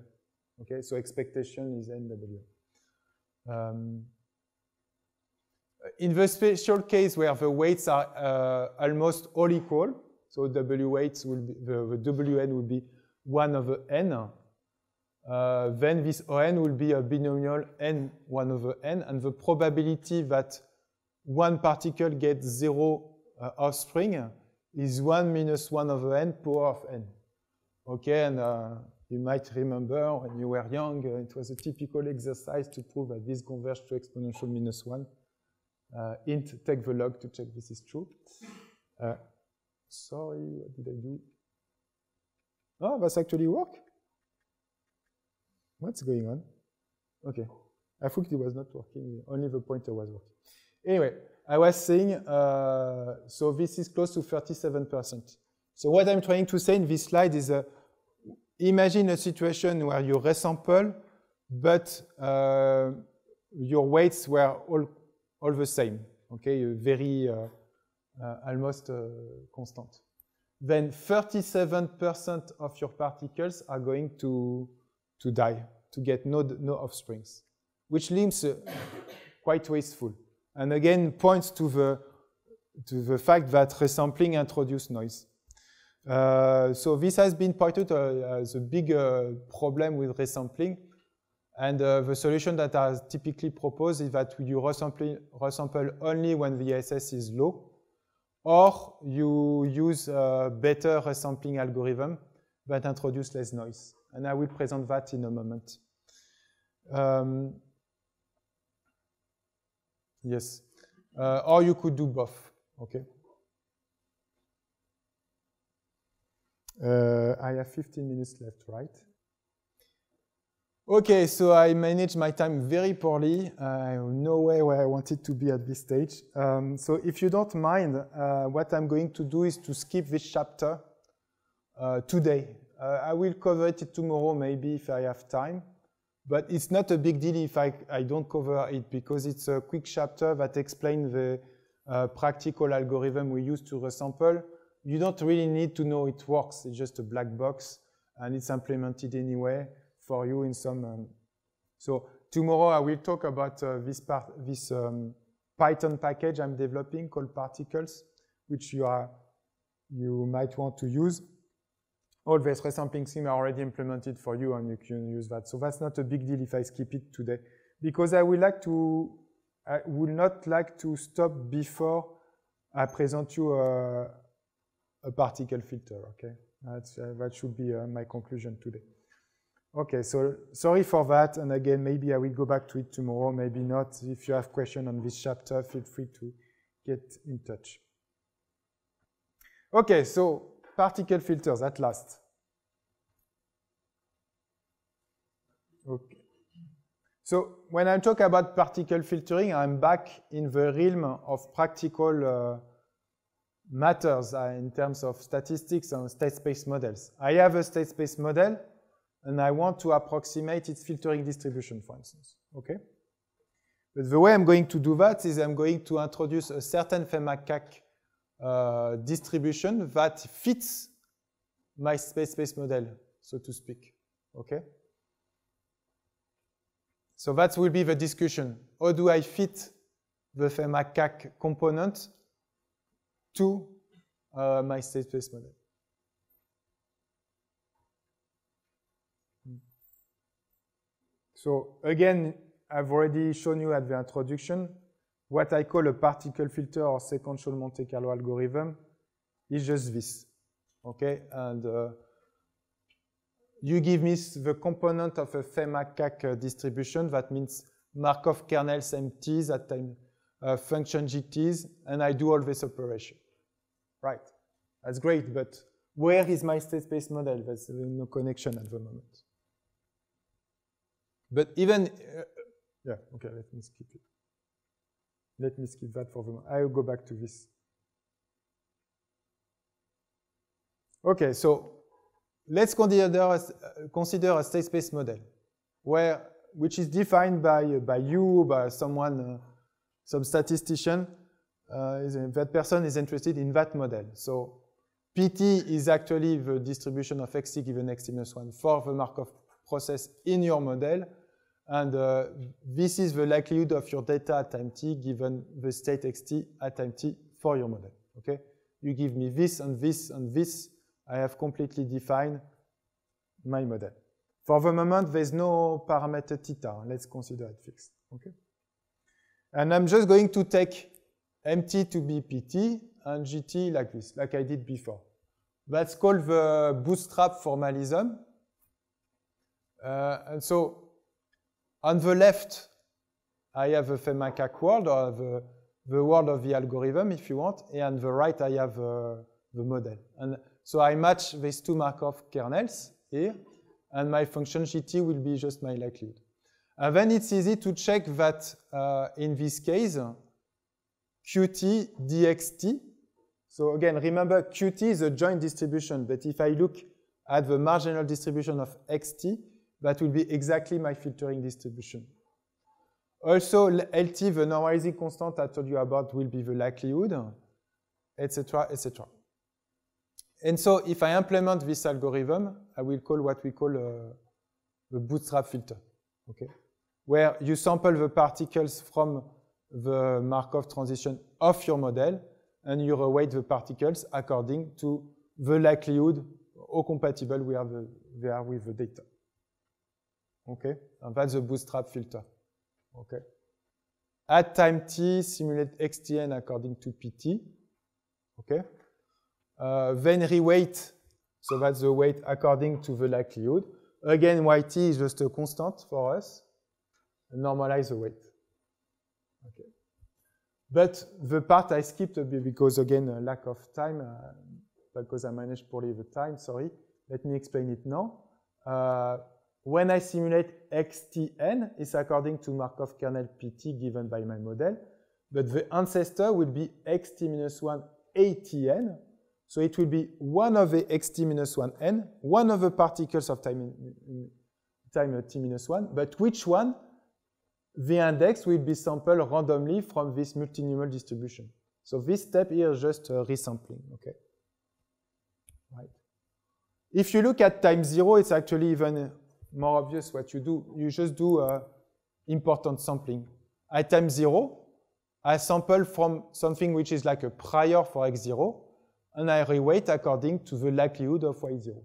Okay, so expectation is NWN. Um, in the special case where the weights are uh, almost all equal, so W weights will be, the, the, WN will be 1 over N, uh, then this on will be a binomial n 1 over n, and the probability that one particle gets zero uh, offspring is 1 minus 1 over n power of n. Okay, and uh, you might remember when you were young, uh, it was a typical exercise to prove that this converges to exponential minus 1. Uh, int take the log to check this is true. Uh, sorry, what did I do? Oh, that's actually work. What's going on? Okay. I thought it was not working, only the pointer was working. Anyway, I was saying, uh, so this is close to 37%. So what I'm trying to say in this slide is, uh, imagine a situation where you resample, but uh, your weights were all, all the same, okay, very uh, uh, almost uh, constant. Then 37% of your particles are going to to die, to get no, no offsprings, which seems uh, quite wasteful. And again, points to the, to the fact that resampling introduces noise. Uh, so this has been pointed uh, as a big uh, problem with resampling. And uh, the solution that are typically proposed is that you resample, resample only when the SS is low, or you use a better resampling algorithm that introduces less noise and I will present that in a moment. Um, yes, uh, or you could do both, okay? Uh, I have 15 minutes left, right? Okay, so I managed my time very poorly. I have no way where I wanted to be at this stage. Um, so if you don't mind, uh, what I'm going to do is to skip this chapter uh, today uh, I will cover it tomorrow, maybe if I have time. But it's not a big deal if I, I don't cover it because it's a quick chapter that explains the uh, practical algorithm we use to resample. You don't really need to know it works. It's just a black box and it's implemented anyway for you in some. Um, so tomorrow I will talk about uh, this part, this um, Python package I'm developing called Particles, which you are you might want to use all this resampling thing are already implemented for you and you can use that. So that's not a big deal if I skip it today because I would like to, I would not like to stop before I present you a, a particle filter, okay? That's, uh, that should be uh, my conclusion today. Okay, so sorry for that. And again, maybe I will go back to it tomorrow, maybe not. If you have questions on this chapter, feel free to get in touch. Okay, so particle filters at last. Okay. So when I talk about particle filtering, I'm back in the realm of practical uh, matters uh, in terms of statistics and state space models. I have a state space model and I want to approximate its filtering distribution, for instance. Okay? But the way I'm going to do that is I'm going to introduce a certain FEMACAC uh, distribution that fits my space space model, so to speak. Okay. So that will be the discussion. How do I fit the FEMA-CAC component to uh, my state space model? So again, I've already shown you at the introduction what I call a particle filter or sequential Monte Carlo algorithm is just this. Okay, and uh, you give me the component of a FEMACAC uh, distribution, that means Markov kernels MTs at time uh, function GTs, and I do all this operation. Right, that's great, but where is my state space model? There's no connection at the moment. But even, uh, yeah, okay, let me skip it. Let me skip that for the moment. I'll go back to this. Okay, so let's consider, consider a state space model, where, which is defined by, by you, by someone, uh, some statistician. Uh, that person is interested in that model. So PT is actually the distribution of xt given x minus 1 for the Markov process in your model. And uh, this is the likelihood of your data at time t given the state xt at time t for your model, okay? You give me this and this and this, I have completely defined my model. For the moment, there's no parameter theta, let's consider it fixed, okay? And I'm just going to take mt to be pt and gt like this, like I did before. That's called the bootstrap formalism. Uh, and so on the left, I have a Femakak world or the, the world of the algorithm, if you want, and on the right, I have uh, the model. And so I match these two Markov kernels here, and my function GT will be just my likelihood. And then it's easy to check that uh, in this case, Qt dxt. So again, remember Qt is a joint distribution, but if I look at the marginal distribution of xt, that will be exactly my filtering distribution. Also, LT, the normalizing constant I told you about will be the likelihood, etc., etc. And so if I implement this algorithm, I will call what we call a uh, the bootstrap filter, okay? Where you sample the particles from the Markov transition of your model, and you weight the particles according to the likelihood how compatible we are, the, are with the data. Okay? And that's the bootstrap filter. Okay? At time t, simulate xtn according to pt. Okay? Euh, then reweight, so that's the weight according to the likelihood. Again, yt is just a constant for us. Normalize the weight. Okay. But the part I skipped a bit because, again, lack of time, uh, because I managed poorly the time, sorry. Let me explain it now. Uh, when I simulate xtn, it's according to Markov kernel pt given by my model, but the ancestor will be xt minus 1 atn, so it will be one of the xt minus 1 n, one of the particles of time, time t minus 1, but which one? The index will be sampled randomly from this multinomial distribution. So this step here is just uh, resampling, okay? Right. If you look at time zero, it's actually even more obvious what you do. You just do uh, important sampling. At time zero, I sample from something which is like a prior for x0, and I reweight according to the likelihood of y0,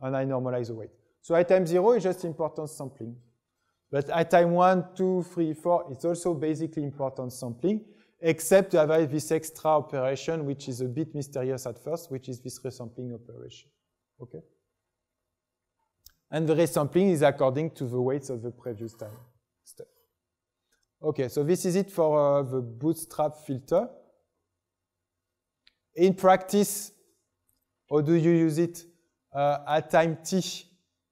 and I normalize the weight. So at time zero is just important sampling. But at time one, two, three, four, it's also basically important sampling, except to have this extra operation, which is a bit mysterious at first, which is this resampling operation. Okay? and the resampling is according to the weights of the previous time step. Okay, so this is it for uh, the bootstrap filter. In practice, how do you use it? Uh, at time t,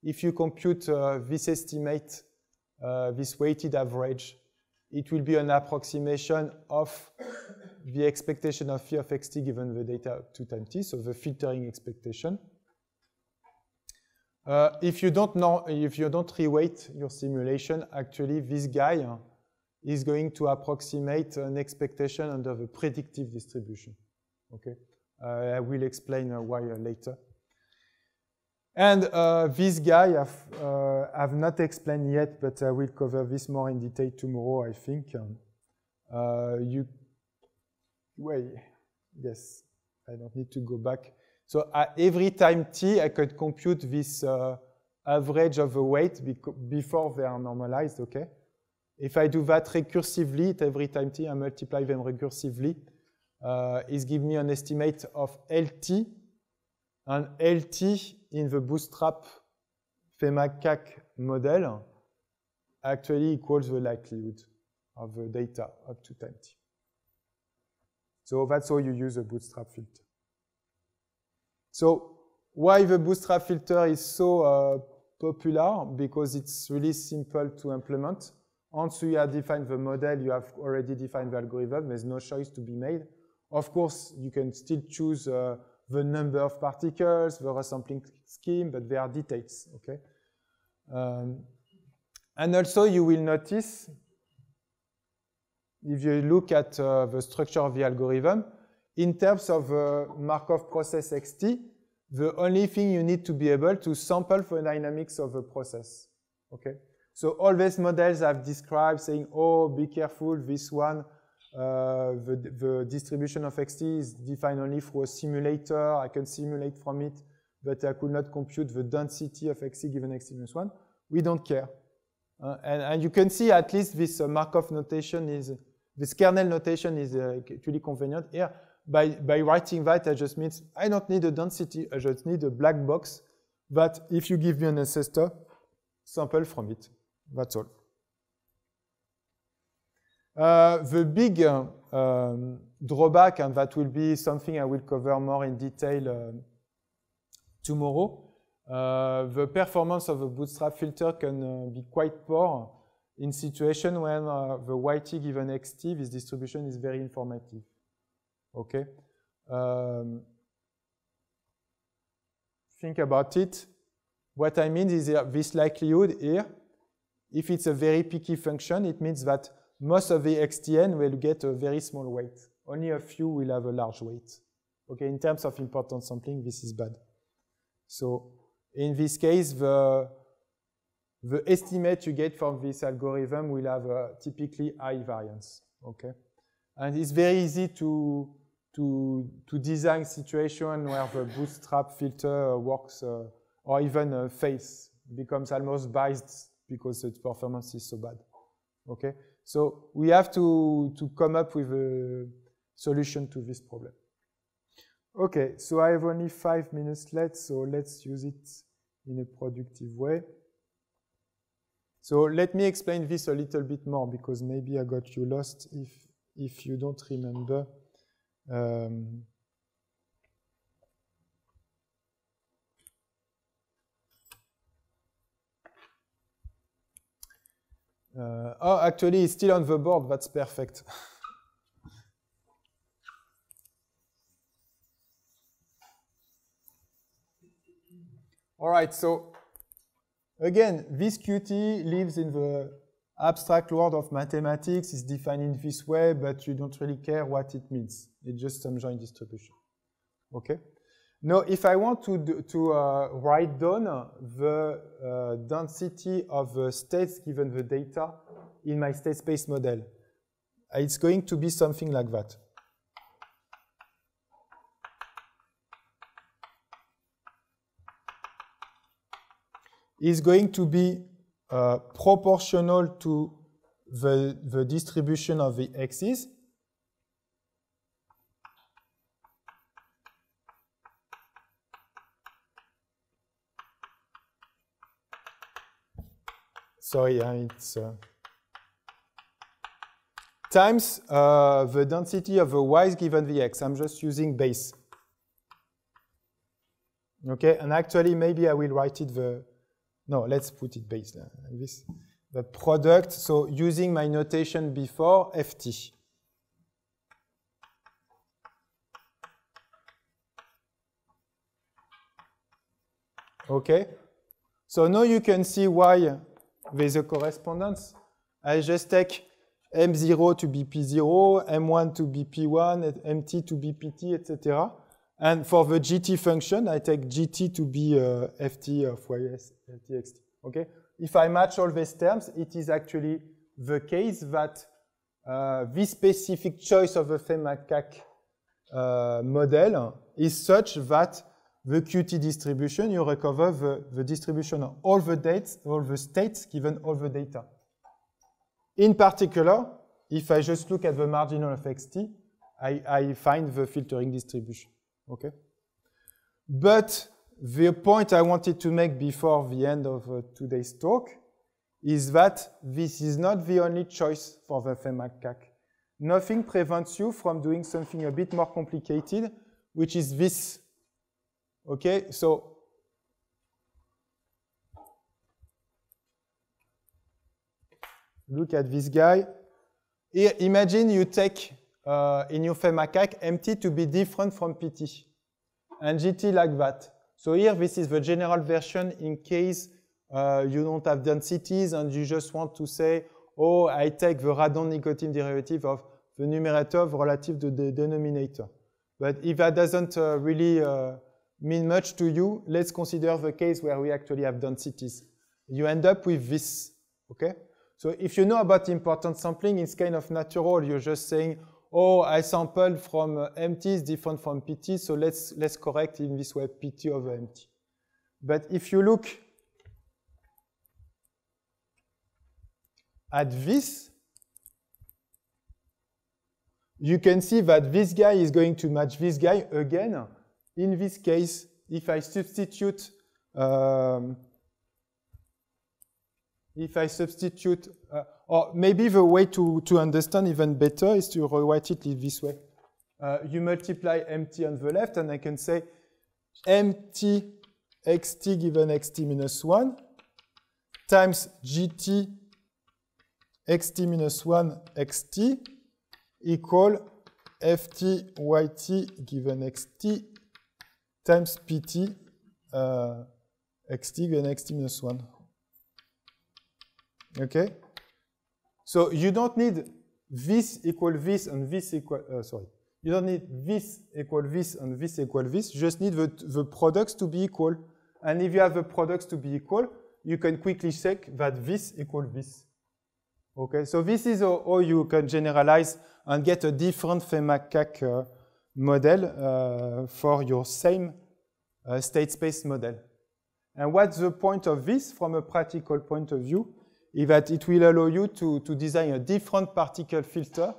if you compute uh, this estimate, uh, this weighted average, it will be an approximation of the expectation of phi of xt given the data up to time t, so the filtering expectation. Uh, if you don't know, if you don't reweight your simulation, actually this guy is going to approximate an expectation under the predictive distribution. Okay, uh, I will explain uh, why uh, later. And uh, this guy I've, I've, uh, not explained yet, but I will cover this more in detail tomorrow, I think. Um, you, wait, yes, I don't need to go back. So every time t, I could compute this uh, average of the weight before they are normalized, okay? If I do that recursively, every time t, I multiply them recursively, uh, it gives me an estimate of LT, and LT in the bootstrap FEMACAC model actually equals the likelihood of the data up to time t. So that's how you use a bootstrap filter. So why the bootstrap filter is so uh, popular? Because it's really simple to implement. Once you have defined the model, you have already defined the algorithm. There's no choice to be made. Of course, you can still choose uh, the number of particles, the resampling scheme, but there are details, okay? Um, and also you will notice, if you look at uh, the structure of the algorithm, in terms of uh, Markov process xt, the only thing you need to be able to sample the dynamics of a process. Okay. So all these models I've described saying, oh, be careful, this one, uh, the, the, distribution of xt is defined only through a simulator. I can simulate from it, but I could not compute the density of xt given xt minus 1. We don't care. Uh, and, and, you can see at least this uh, Markov notation is, this kernel notation is uh, actually convenient here by, by writing that, I just means I don't need a density, I just need a black box that if you give me an ancestor, sample from it. That's all. Uh, the big uh, um, drawback, and that will be something I will cover more in detail um, uh, tomorrow, the performance of a bootstrap filter can uh, be quite poor in situation when uh, the yt given xt, this distribution is very informative. Okay? Um, think about it. What I mean is this likelihood here. If it's a very picky function, it means that most of the XTN will get a very small weight. Only a few will have a large weight. Okay, in terms of important sampling, this is bad. So in this case, the, the estimate you get from this algorithm will have a typically high variance. Okay. And it's very easy to, to, to design situation where the bootstrap filter works uh, or even a face becomes almost biased because its performance is so bad. Okay, so we have to, to come up with a solution to this problem. Okay, so I have only five minutes left, so let's use it in a productive way. So let me explain this a little bit more because maybe I got you lost if if you don't remember um, Uh, oh, actually, it's still on the board. That's perfect. All right, so again, this Qt lives in the abstract world of mathematics is defined in this way, but you don't really care what it means. It's just some joint distribution. Okay. Now, if I want to, do, to uh, write down the uh, density of the states given the data in my state space model, it's going to be something like that. It's going to be uh, proportional to the, the distribution of the x's. Sorry, it's uh, times uh, the density of the y's given the x. I'm just using base. Okay, and actually maybe I will write it the, no, let's put it based on this. The product, so using my notation before, ft. Okay? So now you can see why there's a correspondence. I just take m0 to bp0, m1 to bp1, mt to pt, etc. And for the GT function, I take GT to be uh, FT of YS, FTXT. Okay? If I match all these terms, it is actually the case that uh, this specific choice of the FEMACAC uh, model is such that the Qt distribution, you recover the, the distribution of all the dates, all the states given all the data. In particular, if I just look at the marginal of xt, I, I find the filtering distribution. Okay? But the point I wanted to make before the end of uh, today's talk is that this is not the only choice for the FEMACAC. Nothing prevents you from doing something a bit more complicated, which is this. Okay, so look at this guy. Here, imagine you take uh, in your femacac, empty to be different from PT. And GT like that. So here, this is the general version in case uh, you don't have densities and you just want to say, oh, I take the radon nicotine derivative of the numerator relative to the denominator. But if that doesn't uh, really uh, mean much to you, let's consider the case where we actually have densities. You end up with this, okay? So if you know about important sampling, it's kind of natural. You're just saying, oh, I sampled from uh, empty is different from PT, so let's, let's correct in this way PT over empty. But if you look at this, you can see that this guy is going to match this guy again. In this case, if I substitute um, if I substitute, uh, or maybe the way to, to understand even better is to rewrite it this way. Uh, you multiply mt on the left, and I can say mt xt given xt minus 1 times gt xt minus 1 xt equal ft yt given xt times pt uh, xt given xt minus 1. Okay? So you don't need this equal this and this equal, uh, sorry. You don't need this equal this and this equal this. You just need the, the products to be equal. And if you have the products to be equal, you can quickly check that this equal this. Okay, so this is how, you can generalize and get a different FEMACAC uh, model uh, for your same uh, state space model. And what's the point of this from a practical point of view? is that it will allow you to, to design a different particle filter,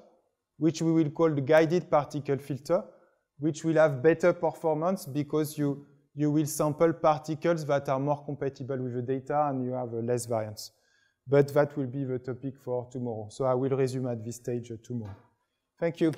which we will call the guided particle filter, which will have better performance because you, you will sample particles that are more compatible with the data and you have uh, less variance. But that will be the topic for tomorrow. So I will resume at this stage uh, tomorrow. Thank you.